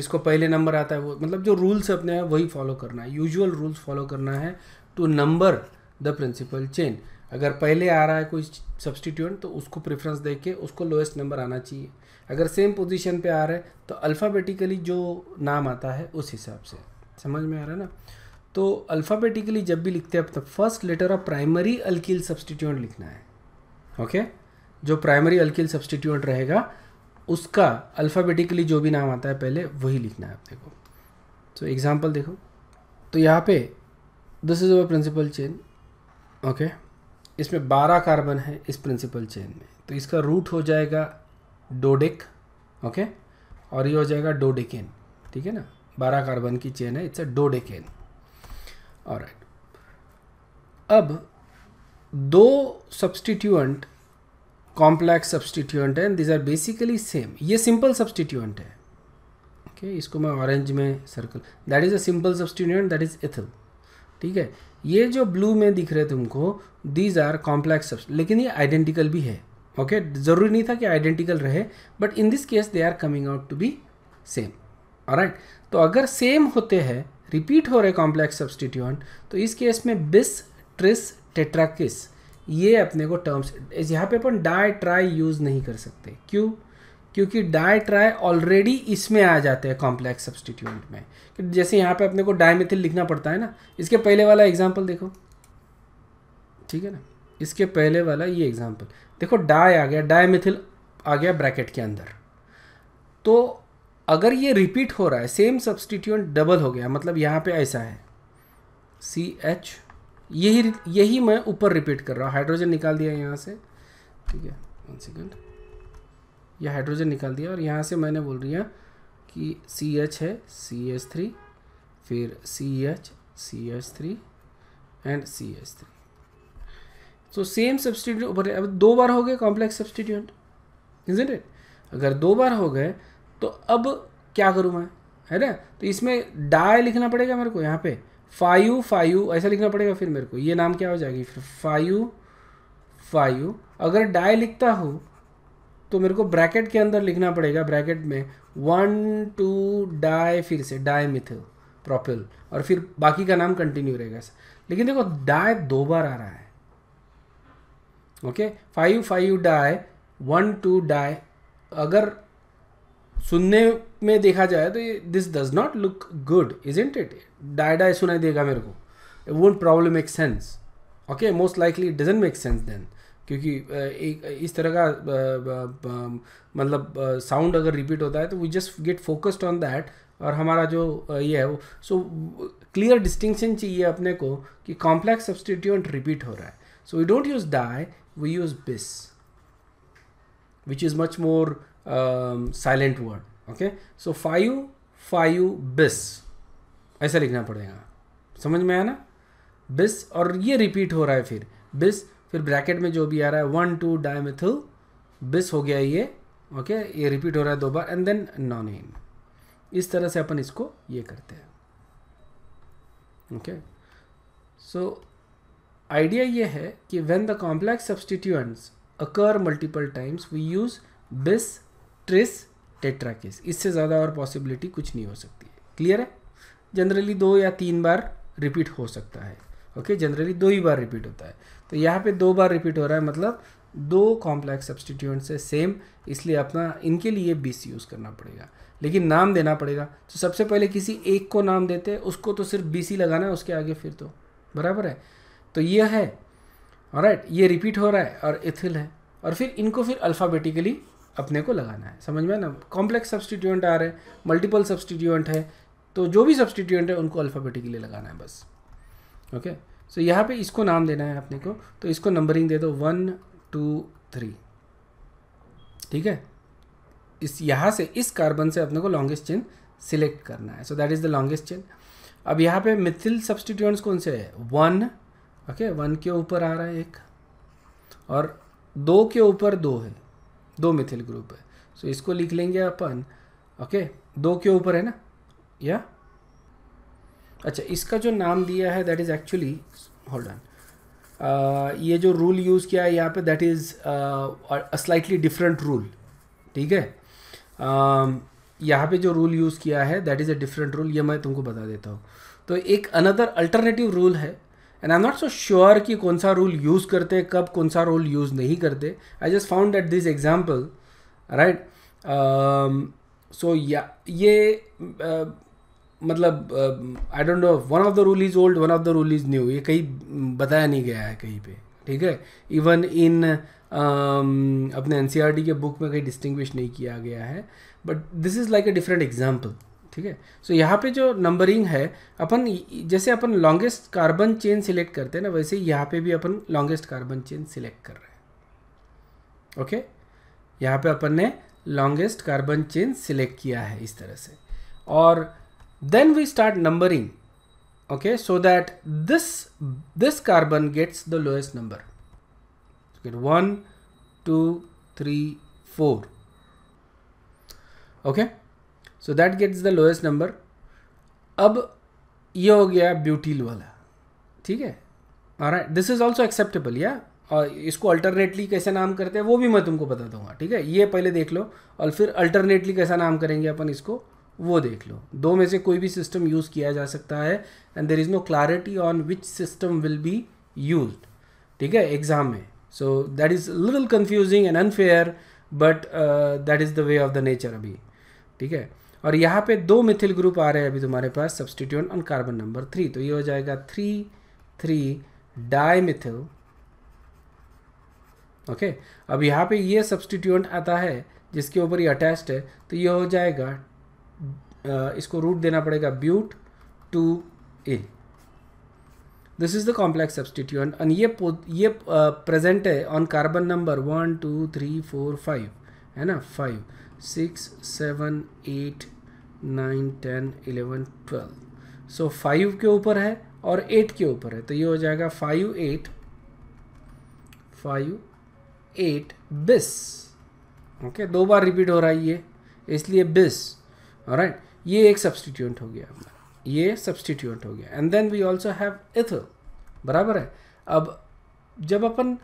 जिसको पहले नंबर आता है वो मतलब जो रूल्स अपने हैं वही फॉलो करना है यूजुअल रूल्स फॉलो करना है to number the principal chain अगर पहले आ रहा है कोई सब्सटीट्यूंट तो उसको प्रेफरेंस दे के उसको लोएस्ट नंबर आना चाहिए अगर सेम पोजीशन पे आ रहा है तो अल्फ़ाबेटिकली जो नाम आता है उस हिसाब से समझ में आ रहा है ना तो अल्फ़ाबेटिकली जब भी लिखते हैं तक first letter of primary alkyl substituent लिखना है ओके जो प्राइमरी अल्किल सब्सटीट्यूंट रहेगा उसका अल्फ़ाबेटिकली जो भी नाम आता है पहले वही लिखना है आप देखो तो एग्ज़ाम्पल देखो तो यहाँ पे this is our principal chain okay okay? इसमें बारह कार्बन है इस प्रिंसिपल चेन में तो इसका रूट हो जाएगा डोडेक ओके और ये हो जाएगा डोडिकेन ठीक है ना बारह कार्बन की चेन है इट्स अ डोडिकेन और अब दो सब्सटीट्यूएंट कॉम्प्लेक्स सब्सटीट्यूएंट है दिज आर बेसिकली सेम ये सिंपल सब्सटीट्यूएंट है ओके okay, इसको मैं ऑरेंज में circle that is a simple substituent that is ethyl ठीक है ये जो ब्लू में दिख रहे तुमको दीज आर कॉम्प्लेक्स लेकिन ये आइडेंटिकल भी है ओके okay? जरूरी नहीं था कि आइडेंटिकल रहे but in this case they are coming out to be same right तो अगर सेम होते हैं रिपीट हो रहे कॉम्प्लेक्स सब्सटीट्यूएंट तो इस केस में बिस ट्रिस टेट्राकिस ये अपने को टर्म्स यहाँ पे अपन डाई ट्राई यूज़ नहीं कर सकते क्यों क्योंकि डाई ट्राई ऑलरेडी इसमें आ जाते हैं कॉम्प्लेक्स सब्सटीट्यूंट में जैसे यहाँ पे अपने को डायमिथिल लिखना पड़ता है ना इसके पहले वाला एग्जाम्पल देखो ठीक है ना इसके पहले वाला ये एग्जाम्पल देखो डाई आ गया डायमिथिल आ गया ब्रैकेट के अंदर तो अगर ये रिपीट हो रहा है सेम सब्सटीट्यूंट डबल हो गया मतलब यहाँ पे ऐसा है सी एच यही यही मैं ऊपर रिपीट कर रहा हूँ हाइड्रोजन निकाल दिया यहाँ से ठीक है वन सेकेंड या हाइड्रोजन निकाल दिया और यहाँ से मैंने बोल दिया कि सी एच है सी एच थ्री फिर C H C H three and C H three so same substitute अब दो बार हो गए कॉम्प्लेक्स सब्सटीट्यूट इज इट अगर दो बार हो गए तो अब क्या करूँ मैं है ना तो इसमें डाय लिखना पड़ेगा मेरे को यहाँ पे फायू फायू ऐसा लिखना पड़ेगा फिर मेरे को ये नाम क्या हो जाएगी फिर फायू फाइव अगर डाय लिखता हूँ तो मेरे को ब्रैकेट के अंदर लिखना पड़ेगा ब्रैकेट में वन टू डाई फिर से डाई मिथिल प्रोपिल और फिर बाकी का नाम कंटिन्यू रहेगा लेकिन देखो डाई दो बार आ रहा है okay five five di one two di अगर सुनने में देखा जाए तो this does not look good isn't it di di सुनाई देगा मेरे को would won't problem make sense okay most likely it doesn't make sense then क्योंकि एक इस तरह का मतलब साउंड अगर रिपीट होता है तो we just get focused on that और हमारा जो ये है वो सो क्लियर डिस्टिंक्शन चाहिए अपने को कि कॉम्प्लेक्स सब्सटीट्यूंट रिपीट हो रहा है so we don't use di we use bis which is much more silent word okay so five five bis ऐसा लिखना पड़ेगा समझ में आया ना बिस और ये रिपीट हो रहा है फिर बिस फिर ब्रैकेट में जो भी आ रहा है वन टू डायमिथिल बिस हो गया ये ओके ये रिपीट हो रहा है दो बार एंड देन नॉन एन इस तरह से अपन इसको ये करते हैं ओके सो आइडिया ये है कि when the complex substituents occur multiple times we use bis tris tetrakis इससे ज़्यादा और पॉसिबिलिटी कुछ नहीं हो सकती है क्लियर है जनरली दो या तीन बार रिपीट हो सकता है ओके okay? जनरली दो ही बार रिपीट होता है तो यहाँ पे दो बार रिपीट हो रहा है मतलब दो कॉम्प्लेक्स सब्सटीट्यूएंट से सेम इसलिए अपना इनके लिए बीस यूज़ करना पड़ेगा लेकिन नाम देना पड़ेगा तो सबसे पहले किसी एक को नाम देते हैं उसको तो सिर्फ बी सी लगाना है उसके आगे फिर तो बराबर है तो ये है और राइट ये रिपीट हो रहा है और इथिल है और फिर इनको फिर अल्फ़ाबेटिकली अपने को लगाना है समझ में ना कॉम्प्लेक्स सब्सटीट्यूएंट आ रहे हैं मल्टीपल सब्सटीट्यूएंट है तो जो भी सब्सटीट्यूएंट है उनको अल्फ़ाबेटिकली लगाना है बस ओके okay? सो so, यहाँ पे इसको नाम देना है अपने को तो इसको नंबरिंग दे दो वन टू थ्री ठीक है इस यहाँ से इस कार्बन से अपने को लॉन्गेस्ट चेन सिलेक्ट करना है so that is the longest chain अब यहाँ पे मिथिल सब्सटीट्यूएंट्स कौन से है वन ओके वन के ऊपर आ रहा है एक और दो के ऊपर दो है दो मिथिल ग्रुप है सो so, इसको लिख लेंगे अपन ओके okay? दो के ऊपर है ना या yeah? अच्छा इसका जो नाम दिया है that is actually hold on ये जो रूल यूज़ किया है यहाँ पे that is a slightly different rule ठीक है um, यहाँ पे जो रूल यूज़ किया है that is a different rule ये मैं तुमको बता देता हूँ तो एक अनदर अल्टरनेटिव रूल है and I am not so sure कि कौन सा रूल यूज़ करते कब कौन सा रूल यूज़ नहीं करते I just found that this example right so या ये uh, मतलब I don't know one of the rule is old one of the rule is new ये कहीं बताया नहीं गया है कहीं पे ठीक है इवन इन um, अपने एन e के बुक में कहीं डिस्टिंग्विश नहीं किया गया है but this is like a different example ठीक है सो यहाँ पे जो नंबरिंग है अपन जैसे अपन लॉन्गेस्ट कार्बन चेन सिलेक्ट करते हैं ना वैसे यहाँ पे भी अपन लॉन्गेस्ट कार्बन चेन सिलेक्ट कर रहे हैं ओके okay? यहाँ पे अपन ने लॉन्गेस्ट कार्बन चेन सिलेक्ट किया है इस तरह से और Then we start numbering, okay, so that this, this carbon gets the lowest number. So get 1, 2, 3, 4. Okay, so that gets the lowest number. ab ye ho gaya butyl wala theek hai all right this is also acceptable yeah और इसको alternately कैसे नाम करते हैं वो भी मैं तुमको बता दूंगा ठीक है ये पहले देख लो और फिर अल्टरनेटली कैसा नाम करेंगे अपन इसको वो देख लो दो में से कोई भी सिस्टम यूज़ किया जा सकता है and there is no clarity on which system will be use ठीक है एग्ज़ाम में so that is little confusing and unfair but that is the way of the nature अभी ठीक है और यहाँ पे दो मिथिल ग्रुप आ रहे हैं अभी तुम्हारे पास substituent on carbon number three तो ये हो जाएगा three three dimethyl okay अब यहाँ पे ये सब्सटीट्यूएंट आता है जिसके ऊपर ये अटैच्ड है तो ये हो जाएगा Uh, इसको रूट देना पड़ेगा but two a this is the complex substituent and ये ये प्रेजेंट uh, है on carbon number one two three four five है ना five six seven eight nine ten eleven twelve so five के ऊपर है और एट के ऊपर है तो ये हो जाएगा five eight five eight bis okay दो बार रिपीट हो रहा है ये इसलिए बिस राइट ये एक सब्सटीट्यूंट हो गया ये सब्सटीट्यूंट हो गया and then we also have ethyl बराबर है अब जब अपन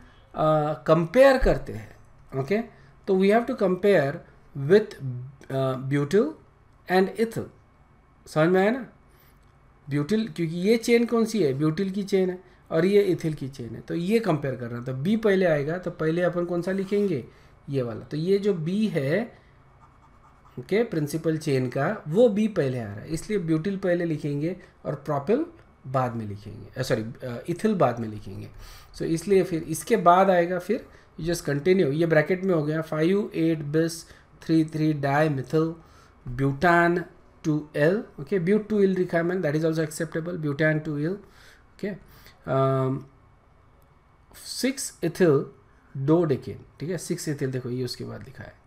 कंपेयर uh, करते हैं ओके okay? तो we have to compare with butyl and ethyl समझ में आया ना ब्यूटिल क्योंकि ये चेन कौन सी है ब्यूटिल की चेन है और ये इथिल की चेन है तो ये कंपेयर करना तो बी पहले आएगा तो पहले अपन कौन सा लिखेंगे ये वाला तो ये जो बी है ओके प्रिंसिपल चेन का वो बी पहले आ रहा है इसलिए ब्यूटिल पहले लिखेंगे और प्रॉपिल बाद में लिखेंगे सॉरी इथिल बाद में लिखेंगे सो so, इसलिए फिर इसके बाद आएगा फिर जस्ट कंटिन्यू ये ब्रैकेट में हो गया five eight bis three three dimethyl butan two yl okay but two yl लिखा है मैंने that is also acceptable butan two yl okay six ethyl dodecane ठीक है सिक्स इथिल देखो ये उसके बाद लिखा है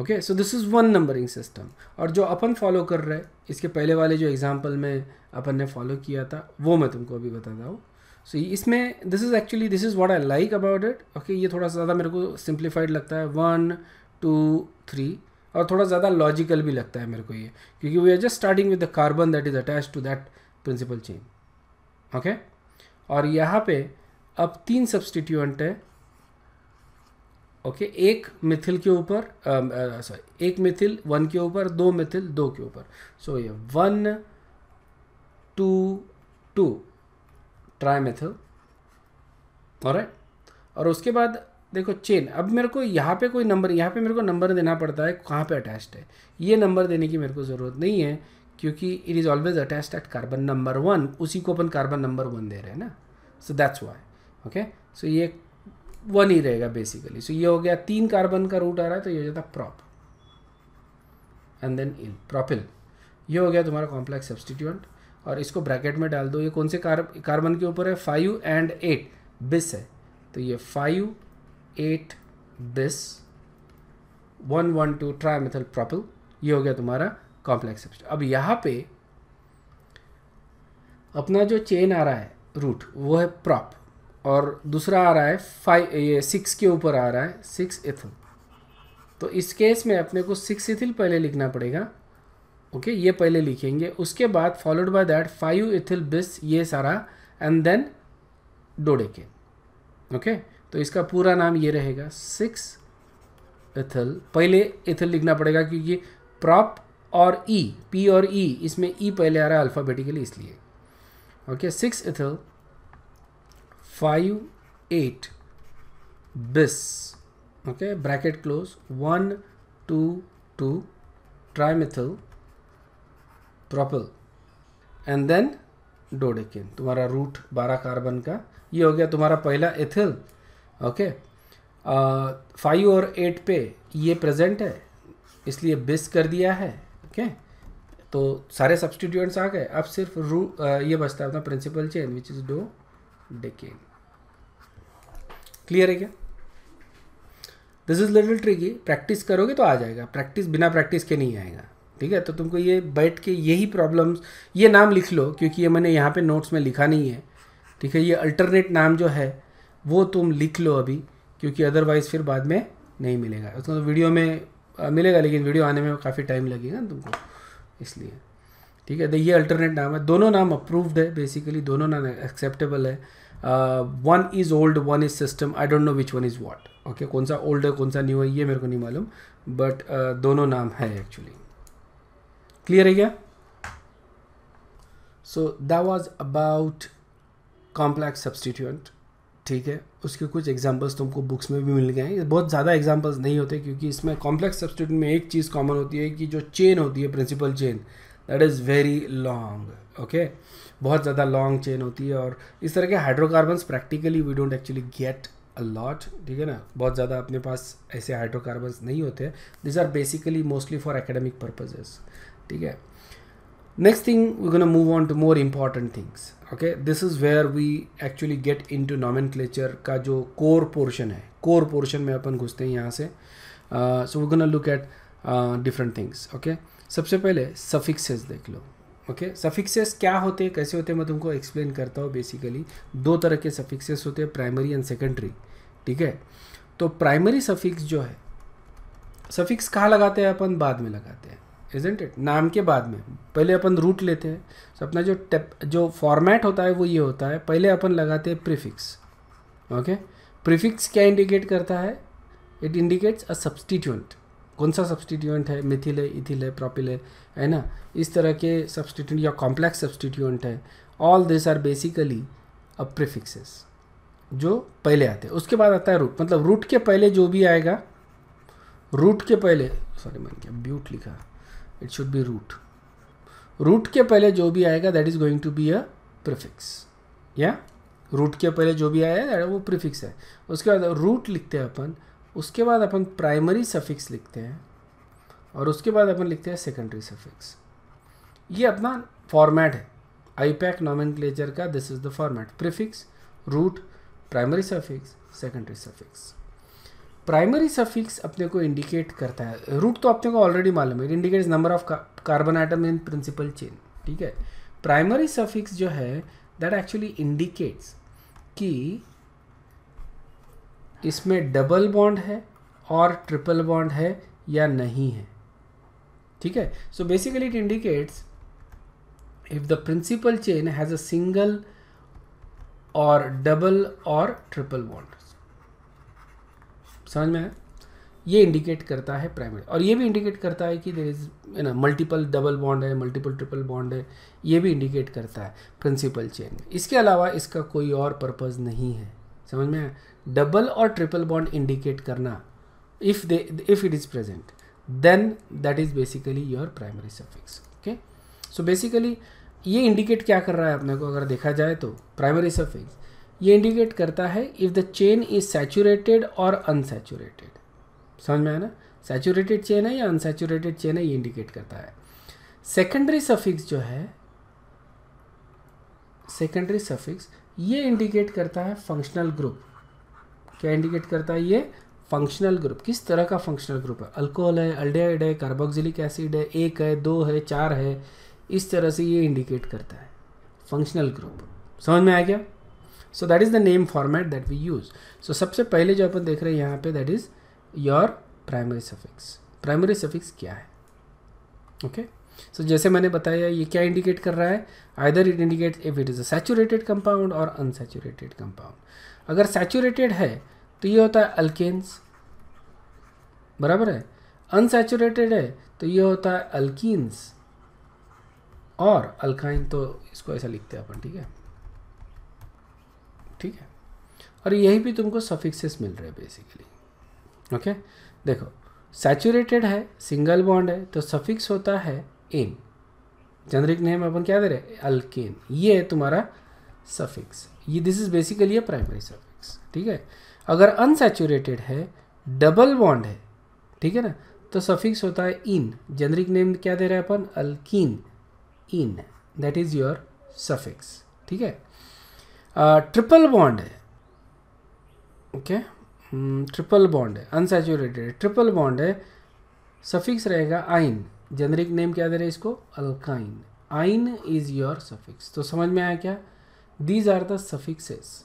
okay so this is one numbering system और जो अपन फॉलो कर रहे हैं इसके पहले वाले जो एग्जाम्पल में अपन ने फॉलो किया था वो मैं तुमको अभी बताता हूँ सो so, इसमें this is actually this is what I like about it okay ये थोड़ा सा ज़्यादा मेरे को सिंप्लीफाइड लगता है वन टू थ्री और थोड़ा ज़्यादा लॉजिकल भी लगता है मेरे को ये क्योंकि we are just starting with the carbon that is attach to that principal chain okay और यहाँ पे अब तीन सब्सटीट्यूएंट है ओके okay, एक मिथिल के ऊपर सॉरी um, uh, एक मिथिल वन के ऊपर दो मिथिल दो के ऊपर सो ये one two two tri methyl और और उसके बाद देखो चेन अब मेरे को यहाँ पे कोई नंबर यहाँ पे मेरे को नंबर देना पड़ता है कहाँ पे अटैच्ड है ये नंबर देने की मेरे को ज़रूरत नहीं है क्योंकि it is always attached at carbon number one उसी को अपन कार्बन नंबर वन दे रहे हैं ना so that's why okay so ये वन ही रहेगा बेसिकली सो so ये हो गया तीन कार्बन का रूट आ रहा है तो ये हो जाता prop and then yl propyl ये हो गया तुम्हारा कॉम्प्लेक्स सब्सटीट्यूंट और इसको ब्रैकेट में डाल दो ये कौन से कार्बन के ऊपर है फाइव एंड एट बिस है तो ये five eight bis one one two methyl propyl ये हो गया तुम्हारा कॉम्प्लेक्स अब यहाँ पे अपना जो चेन आ रहा है रूट वो है प्रॉप और दूसरा आ रहा है फाइव ये सिक्स के ऊपर आ रहा है सिक्स इथिल तो इस केस में अपने को सिक्स इथिल पहले लिखना पड़ेगा ओके ये पहले लिखेंगे उसके बाद followed by that five ethyl bis ये सारा एंड देन के ओके तो इसका पूरा नाम ये रहेगा सिक्स इथिल पहले इथिल लिखना पड़ेगा क्योंकि प्रॉप और ई e, पी और ई e, इसमें ई e पहले आ रहा है अल्फ़ाबेटिकली इसलिए okay six ethyl five eight bis okay bracket close one two two trimethyl propyl and then dodecane तुम्हारा रूट बारह कार्बन का ये हो गया तुम्हारा पहला एथिल ओके फाइव और एट पे ये प्रेजेंट है इसलिए बिस कर दिया है ओके okay? तो सारे सब्सटीट्यूएंट्स आ गए अब सिर्फ रू ये बचता है अपना principal chain which is dodecane clear है क्या this is little tricky practice करोगे तो आ जाएगा प्रैक्टिस बिना प्रैक्टिस के नहीं आएगा ठीक है तो तुमको ये बैठ के यही प्रॉब्लम्स ये नाम लिख लो क्योंकि ये मैंने यहाँ पे नोट्स में लिखा नहीं है ठीक है ये अल्टरनेट नाम जो है वो तुम लिख लो अभी क्योंकि अदरवाइज़ फिर बाद में नहीं मिलेगा उसमें तो वीडियो में आ, मिलेगा लेकिन वीडियो आने में काफ़ी टाइम लगेगा तुमको इसलिए ठीक है तो ये अल्टरनेट नाम है दोनों नाम अप्रूव्ड है बेसिकली दोनों नाम एक्सेप्टेबल है one is old one is system I don't know which one is what okay कौन सा ओल्ड है कौन सा न्यू है ये मेरे को नहीं मालूम बट uh, दोनों नाम है एक्चुअली क्लियर है क्या so that was about complex substituent ठीक है उसके कुछ एग्जाम्पल्स तुमको बुक्स में भी मिल गए हैं बहुत ज़्यादा एग्जाम्पल्स नहीं होते क्योंकि इसमें कॉम्प्लेक्स सब्सटीट्यूट में एक चीज़ कॉमन होती है कि जो चेन होती है principal chain that is very long okay बहुत ज़्यादा लॉन्ग चेन होती है और इस तरह के hydrocarbons practically we don't actually get a lot ठीक है ना बहुत ज़्यादा अपने पास ऐसे हाइड्रोकार्बन्स नहीं होते this are basically mostly for academic purposes ठीक है next thing we gonna move on to more important things okay this is where we actually get into nomenclature का जो कोर पोर्शन है core portion में अपन घुसते हैं यहाँ से so we gonna look at different things okay सबसे पहले सफिक्सेस देख लो ओके okay? सफिक्सेस क्या होते हैं कैसे होते हैं मैं तुमको एक्सप्लेन करता हूँ बेसिकली दो तरह के सफिक्सेस होते हैं प्राइमरी एंड सेकेंडरी ठीक है तो प्राइमरी सफिक्स जो है सफिक्स कहाँ लगाते हैं अपन बाद में लगाते हैं इजेंट इट नाम के बाद में पहले अपन रूट लेते हैं तो अपना जो टेप जो फॉर्मेट होता है वो ये होता है पहले अपन लगाते हैं प्रीफिक्स ओके प्रीफिक्स क्या इंडिकेट करता है इट इंडिकेट्स अ सब्सटीट्यूंट कौन सा सब्सटीट्यूएंट है मिथिल है इथिल है प्रॉपिल है है ना इस तरह के सब्सटीट्यूंट या कॉम्प्लेक्स सब्सटीट्यूएंट है all this are basically a prefixes जो पहले आते हैं उसके बाद आता है रूट मतलब रूट के पहले जो भी आएगा रूट के पहले सॉरी मैंने क्या ब्यूट लिखा it should be root root के पहले जो भी आएगा that is going to be a prefix या रूट के पहले जो भी आया है वो प्रिफिक्स है उसके बाद रूट लिखते हैं अपन उसके बाद अपन प्राइमरी सफिक्स लिखते हैं और उसके बाद अपन लिखते हैं सेकेंडरी सफिक्स ये अपना फॉर्मेट है आई पैक नॉमेनक्लेचर का this is the format prefix root primary suffix secondary suffix primary suffix अपने को इंडिकेट करता है रूट तो अपने को ऑलरेडी मालूम है it number of carbon atom in principal chain ठीक है प्राइमरी सफिक्स जो है दैट एक्चुअली इंडिकेट्स कि इसमें डबल बॉन्ड है और ट्रिपल बॉन्ड है या नहीं है ठीक है so basically it indicates if the principal chain has a single और डबल और ट्रिपल बॉन्ड समझ में आया ये इंडिकेट करता है प्राइमरी और ये भी इंडिकेट करता है कि देर इज है ना मल्टीपल डबल बॉन्ड है मल्टीपल ट्रिपल बॉन्ड है ये भी इंडिकेट करता है प्रिंसिपल चेन इसके अलावा इसका कोई और पर्पज़ नहीं है समझ में आया डबल और ट्रिपल बॉन्ड इंडिकेट करना if they if it is present then that is basically your primary suffix okay so basically ये इंडिकेट क्या कर रहा है अपने को अगर देखा जाए तो प्राइमरी सफिक्स ये इंडिकेट करता है if the chain is saturated और अनसेचुरेटेड समझ में आया ना सैचुरेटेड चेन है या अनसेचुरेटेड चेन है ये इंडिकेट करता है सेकेंडरी सफिक्स जो है सेकेंडरी सफिक्स ये इंडिकेट करता है फंक्शनल ग्रुप क्या इंडिकेट करता है ये फंक्शनल ग्रुप किस तरह का फंक्शनल ग्रुप है अल्कोहल है अल्डेहाइड है कार्बोक्सिलिक एसिड है एक है दो है चार है इस तरह से ये इंडिकेट करता है फंक्शनल ग्रुप समझ में आ गया so that is the name format that we use so सबसे पहले जो अपन देख रहे हैं यहाँ पे that is your primary suffix primary suffix क्या है ओके okay? सो so, जैसे मैंने बताया ये क्या इंडिकेट कर रहा है either it indicate if it is a saturated compound और अनसेचुरेटेड कंपाउंड अगर सैचुरेटेड है तो ये होता है अल्केन्स बराबर है अनसेचुरेटेड है तो ये होता है अल्किन्स और अल्काइन तो इसको ऐसा लिखते हैं अपन ठीक है ठीक है और यही भी तुमको सफिक्सेस मिल रहे हैं बेसिकली ओके देखो सैचुरेटेड है सिंगल बॉन्ड है तो सफिक्स होता है एन जेनरिक नेम अपन क्या दे रहे अल्केन ये है तुम्हारा सफिक्स ये this is basically a primary suffix ठीक है अगर अनसेचुरेटेड है डबल बॉन्ड है ठीक है ना तो सफिक्स होता है इन जेनरिक नेम क्या दे रहे हैं अपन alkene ene that is your suffix ठीक है ट्रिपल बॉन्ड है ओके ट्रिपल बॉन्ड है अनसेचुरेटेड ट्रिपल बॉन्ड है सफिक्स रहेगा आइन जेनरिक नेम क्या दे रहे हैं इसको अल्काइन आइन इज योर सफिक्स तो समझ में आया क्या these are the suffixes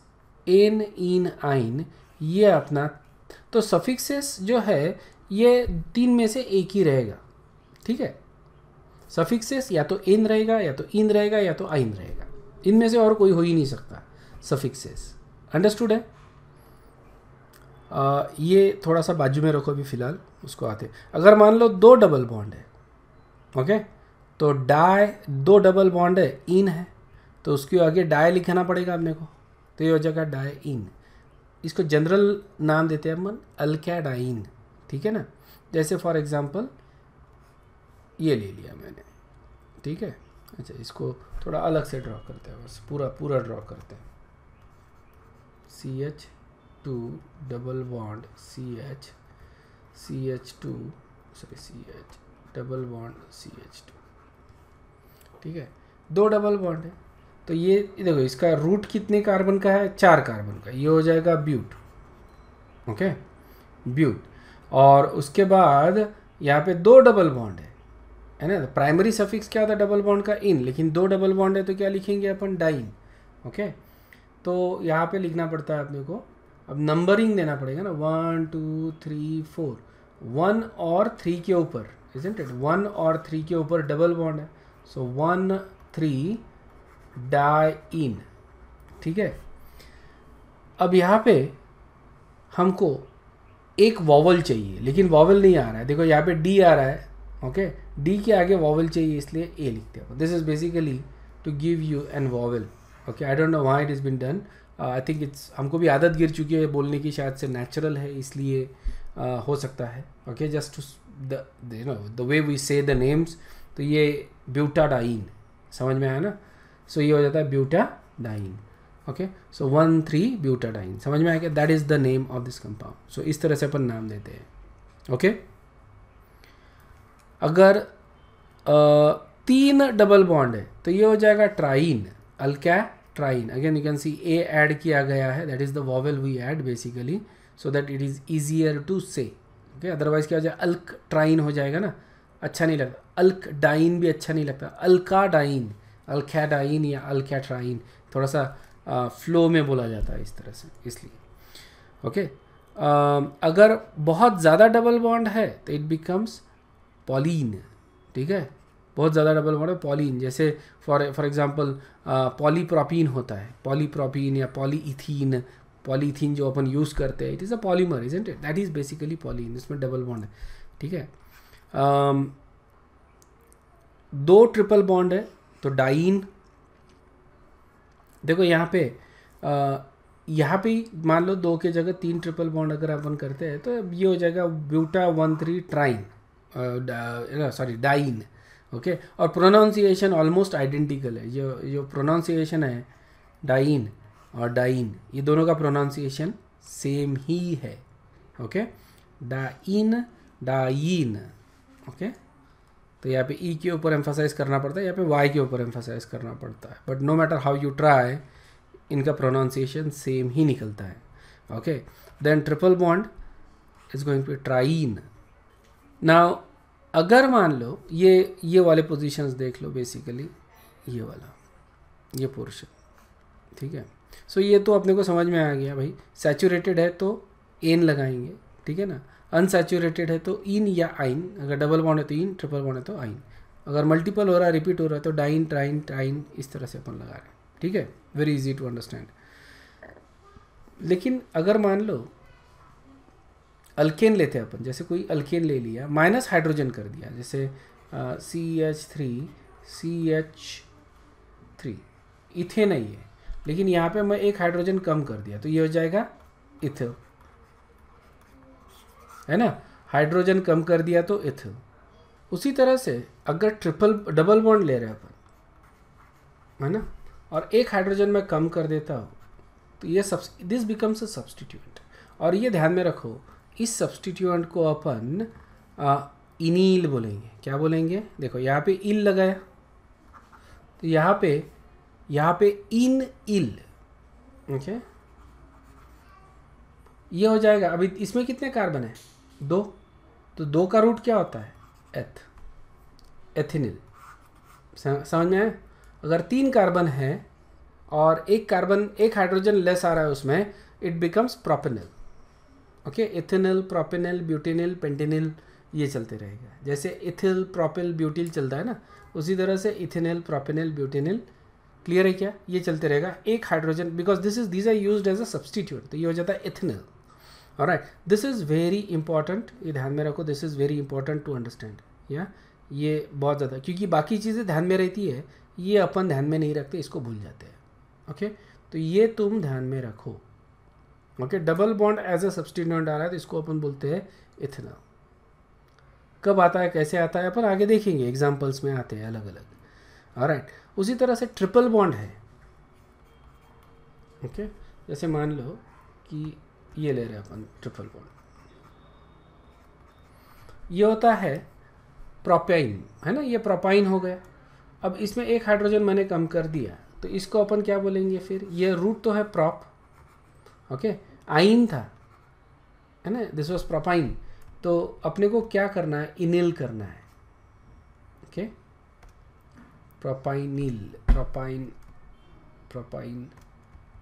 ane ene yne ये अपना तो सफिक्सेस जो है ये तीन में से एक ही रहेगा ठीक है सफिक्सेस या तो एन रहेगा या तो इन रहेगा या तो आइन रहेगा इनमें से और कोई हो ही नहीं सकता सफिक्सेस अंडरस्टूड है आ, ये थोड़ा सा बाजू में रखो अभी फ़िलहाल उसको आते अगर मान लो दो डबल बॉन्ड है ओके तो डाय दो डबल बॉन्ड है इन है तो उसके आगे डाय लिखना पड़ेगा अपने को तो ये हो जाएगा डाइन इसको जनरल नाम देते हैं अपन अल्कैडाइन ठीक है ना जैसे फॉर एग्ज़ाम्पल ये ले लिया मैंने ठीक है अच्छा इसको थोड़ा अलग से ड्रॉ करते हैं बस पूरा पूरा ड्रॉ करते हैं C H two double bond C H C H two sorry C H double bond C H two ठीक है दो डबल बॉन्ड है तो ये देखो इसका रूट कितने कार्बन का है चार कार्बन का ये हो जाएगा ब्यूट ओके ब्यूट और उसके बाद यहाँ पे दो डबल बॉन्ड है है ना प्राइमरी सफिक्स क्या था डबल बॉन्ड का इन लेकिन दो डबल बॉन्ड है तो क्या लिखेंगे अपन डाइन ओके तो यहाँ पे लिखना पड़ता है अपने को अब नंबरिंग देना पड़ेगा ना one two three four one और थ्री के ऊपर इज इट वन और थ्री के ऊपर डबल बॉन्ड है सो वन थ्री डाइन ठीक है अब यहाँ पे हमको एक वॉवल चाहिए लेकिन वॉवल नहीं आ रहा है देखो यहाँ पे डी आ रहा है ओके डी के आगे वॉवल चाहिए इसलिए ए लिखते हो this is basically to give you an vowel okay I don't know why it is been done I think it's हमको भी आदत गिर चुकी है बोलने की शायद से नेचुरल है इसलिए uh, हो सकता है okay just the no the way we say the names तो ये ब्यूटा डाइन समझ में आया ना सो ये हो जाता है buta diene okay so one three buta diene समझ में आएगा that is the name of this compound सो इस तरह से अपन नाम देते हैं ओके okay? अगर uh, तीन डबल बॉन्ड है तो ये हो जाएगा triene alka triene again you can see a add किया गया है that is the vowel we add basically so that it is easier to say okay otherwise क्या हो जाए अल्क ट्राइन हो जाएगा ना अच्छा नहीं लगता अल्क डाइन भी अच्छा नहीं लगता अल्का डाइन अल्कैडाइन या अल्कैट्राइन थोड़ा सा आ, फ्लो में बोला जाता है इस तरह से इसलिए ओके अगर बहुत ज़्यादा डबल बॉन्ड है तो इट बिकम्स पॉलिन ठीक है बहुत ज़्यादा डबल बॉन्ड है पॉलिन जैसे फॉर फॉर एग्जांपल पॉलीप्रोपीन होता है पॉलीप्रोपीन या पॉलीइथीन पॉलीथीन जो अपन यूज़ करते हैं it is a polymer is it that is basically polyene इसमें डबल बॉन्ड है ठीक है um, दो ट्रिपल बॉन्ड है तो डाइन देखो यहाँ पे यहाँ पे मान लो दो के जगह तीन ट्रिपल बॉन्ड अगर अपन करते हैं तो ये हो जाएगा buta one three triene sorry diene okay और प्रोनाउंसिएशन ऑलमोस्ट आइडेंटिकल है जो जो प्रोनाउंसिएशन है डाइन और डाइन ये दोनों का प्रोनाउंसिएशन सेम ही है ओके डाइन डाइन ओके तो यहाँ पे ई e के ऊपर एम्फोसाइज करना पड़ता है यहाँ पे वाई के ऊपर एम्फोसाइज करना पड़ता है but no matter how you try इनका प्रोनाउंसिएशन सेम ही निकलता है okay then triple bond is going to triyne now अगर मान लो ये ये वाले पोजिशन देख लो बेसिकली ये वाला ये पोर्शन ठीक है सो so, ये तो अपने को समझ में आ गया भाई सेचूरेटेड है तो एन लगाएंगे ठीक है ना अनसेचुरेटेड है तो इन या आइन अगर डबल बॉन्ड है तो इन ट्रिपल बॉन्ड है तो आइन अगर मल्टीपल हो रहा है रिपीट हो रहा है तो डाइन ट्राइन ट्राइन इस तरह से अपन लगा रहे हैं ठीक है वेरी इजी टू अंडरस्टैंड लेकिन अगर मान लो अल्केन लेते हैं अपन जैसे कोई अल्केन ले लिया माइनस हाइड्रोजन कर दिया जैसे C H three C H three ethane है ये लेकिन यहाँ पे मैं एक हाइड्रोजन कम कर दिया तो ये हो जाएगा इथेन है ना हाइड्रोजन कम कर दिया तो इथिल उसी तरह से अगर ट्रिपल डबल बॉन्ड ले रहे हैं अपन है ना और एक हाइड्रोजन में कम कर देता हूँ तो ये सब दिस बिकम्स अ सब्सटीट्यूएंट और ये ध्यान में रखो इस सब्सटीट्यूएंट को अपन इनील बोलेंगे क्या बोलेंगे देखो यहाँ पे इल लगाया तो यहाँ पे यहाँ पे इन इल ओके ये हो जाएगा अभी इसमें कितने कार्बन है दो तो दो का रूट क्या होता है एथ एथिनिल समझ में आए अगर तीन कार्बन है और एक कार्बन एक हाइड्रोजन लेस आ रहा है उसमें it becomes propenyl okay ethenyl propenyl butenyl pentenyl ये चलते रहेगा जैसे इथिल प्रोपिल ब्यूटिल चलता है ना उसी तरह से इथेनल प्रोपेनल ब्यूटेनिल क्लियर है क्या ये चलते रहेगा एक hydrogen because this is these are use as a substitute तो ये हो जाता है इथेनल और right this is very important ये ध्यान में रखो this is very important to understand या ये बहुत ज़्यादा क्योंकि बाकी चीज़ें ध्यान में रहती है ये अपन ध्यान में नहीं रखते इसको भूल जाते हैं ओके तो ये तुम ध्यान में रखो okay double bond as a substituent आ रहा है तो इसको अपन बोलते हैं इथेनॉल कब आता है कैसे आता है अपन आगे देखेंगे एग्जाम्पल्स में आते हैं अलग अलग और राइट उसी तरह से ट्रिपल बॉन्ड है ओके okay? जैसे मान लो कि ये ले रहे हैं अपन ट्रिपल बॉन्ड ये होता है प्रोपाइन है ना ये प्रोपाइन हो गया अब इसमें एक हाइड्रोजन मैंने कम कर दिया तो इसको अपन क्या बोलेंगे फिर ये रूट तो है प्रॉप ओके आइन था है ना दिस वाज प्रोपाइन तो अपने को क्या करना है इनिल करना है okay propynyl propyne propyne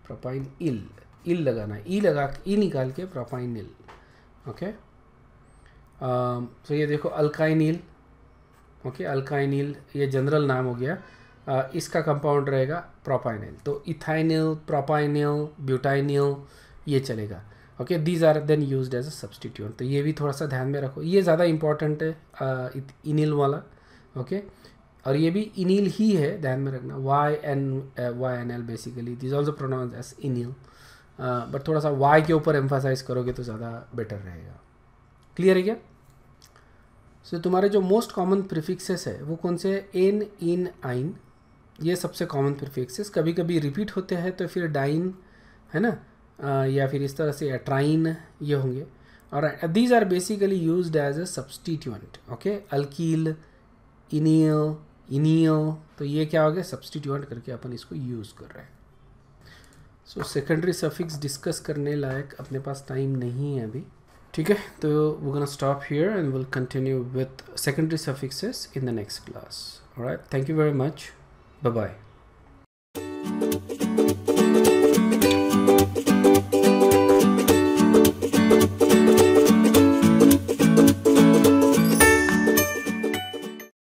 propyne yl yl लगाना है ई लगा ई निकाल के प्रोपाइनिल ओके तो ये देखो अल्काइनिल ओके अल्काइनिल ये जनरल नाम हो गया आ, uh, इसका कंपाउंड रहेगा प्रोपाइनिल तो इथाइनिल प्रोपाइनिल ब्यूटाइनिल ये चलेगा okay these are then use as a substitute तो ये भी थोड़ा सा ध्यान में रखो ये ज़्यादा इंपॉर्टेंट है uh, इनिल वाला ओके okay? और ये भी इनिल ही है ध्यान में रखना Y N Y N L basically this also pronounce as ynyl but हाँ, थोड़ा सा वाई के ऊपर एम्फासाइज करोगे तो ज़्यादा बेटर रहेगा क्लियर है क्या सो so, तुम्हारे जो मोस्ट कॉमन प्रिफिक्सेस है वो कौन से एन इन आइन ये सबसे कॉमन प्रिफिक्सेस कभी कभी रिपीट होते हैं तो फिर डाइन है ना या फिर इस तरह से अट्राइन ये होंगे और these are basically use as a substituent okay alkyl इनियो इनियो तो ये क्या हो गया सब्सटीट्यूंट करके अपन इसको यूज़ कर रहे हैं सो सेकेंडरी सफिक्स डिस्कस करने लायक अपने पास टाइम नहीं है अभी ठीक है तो वो gonna stop here and will continue with secondary suffixes in the next class right thank you very much bye bye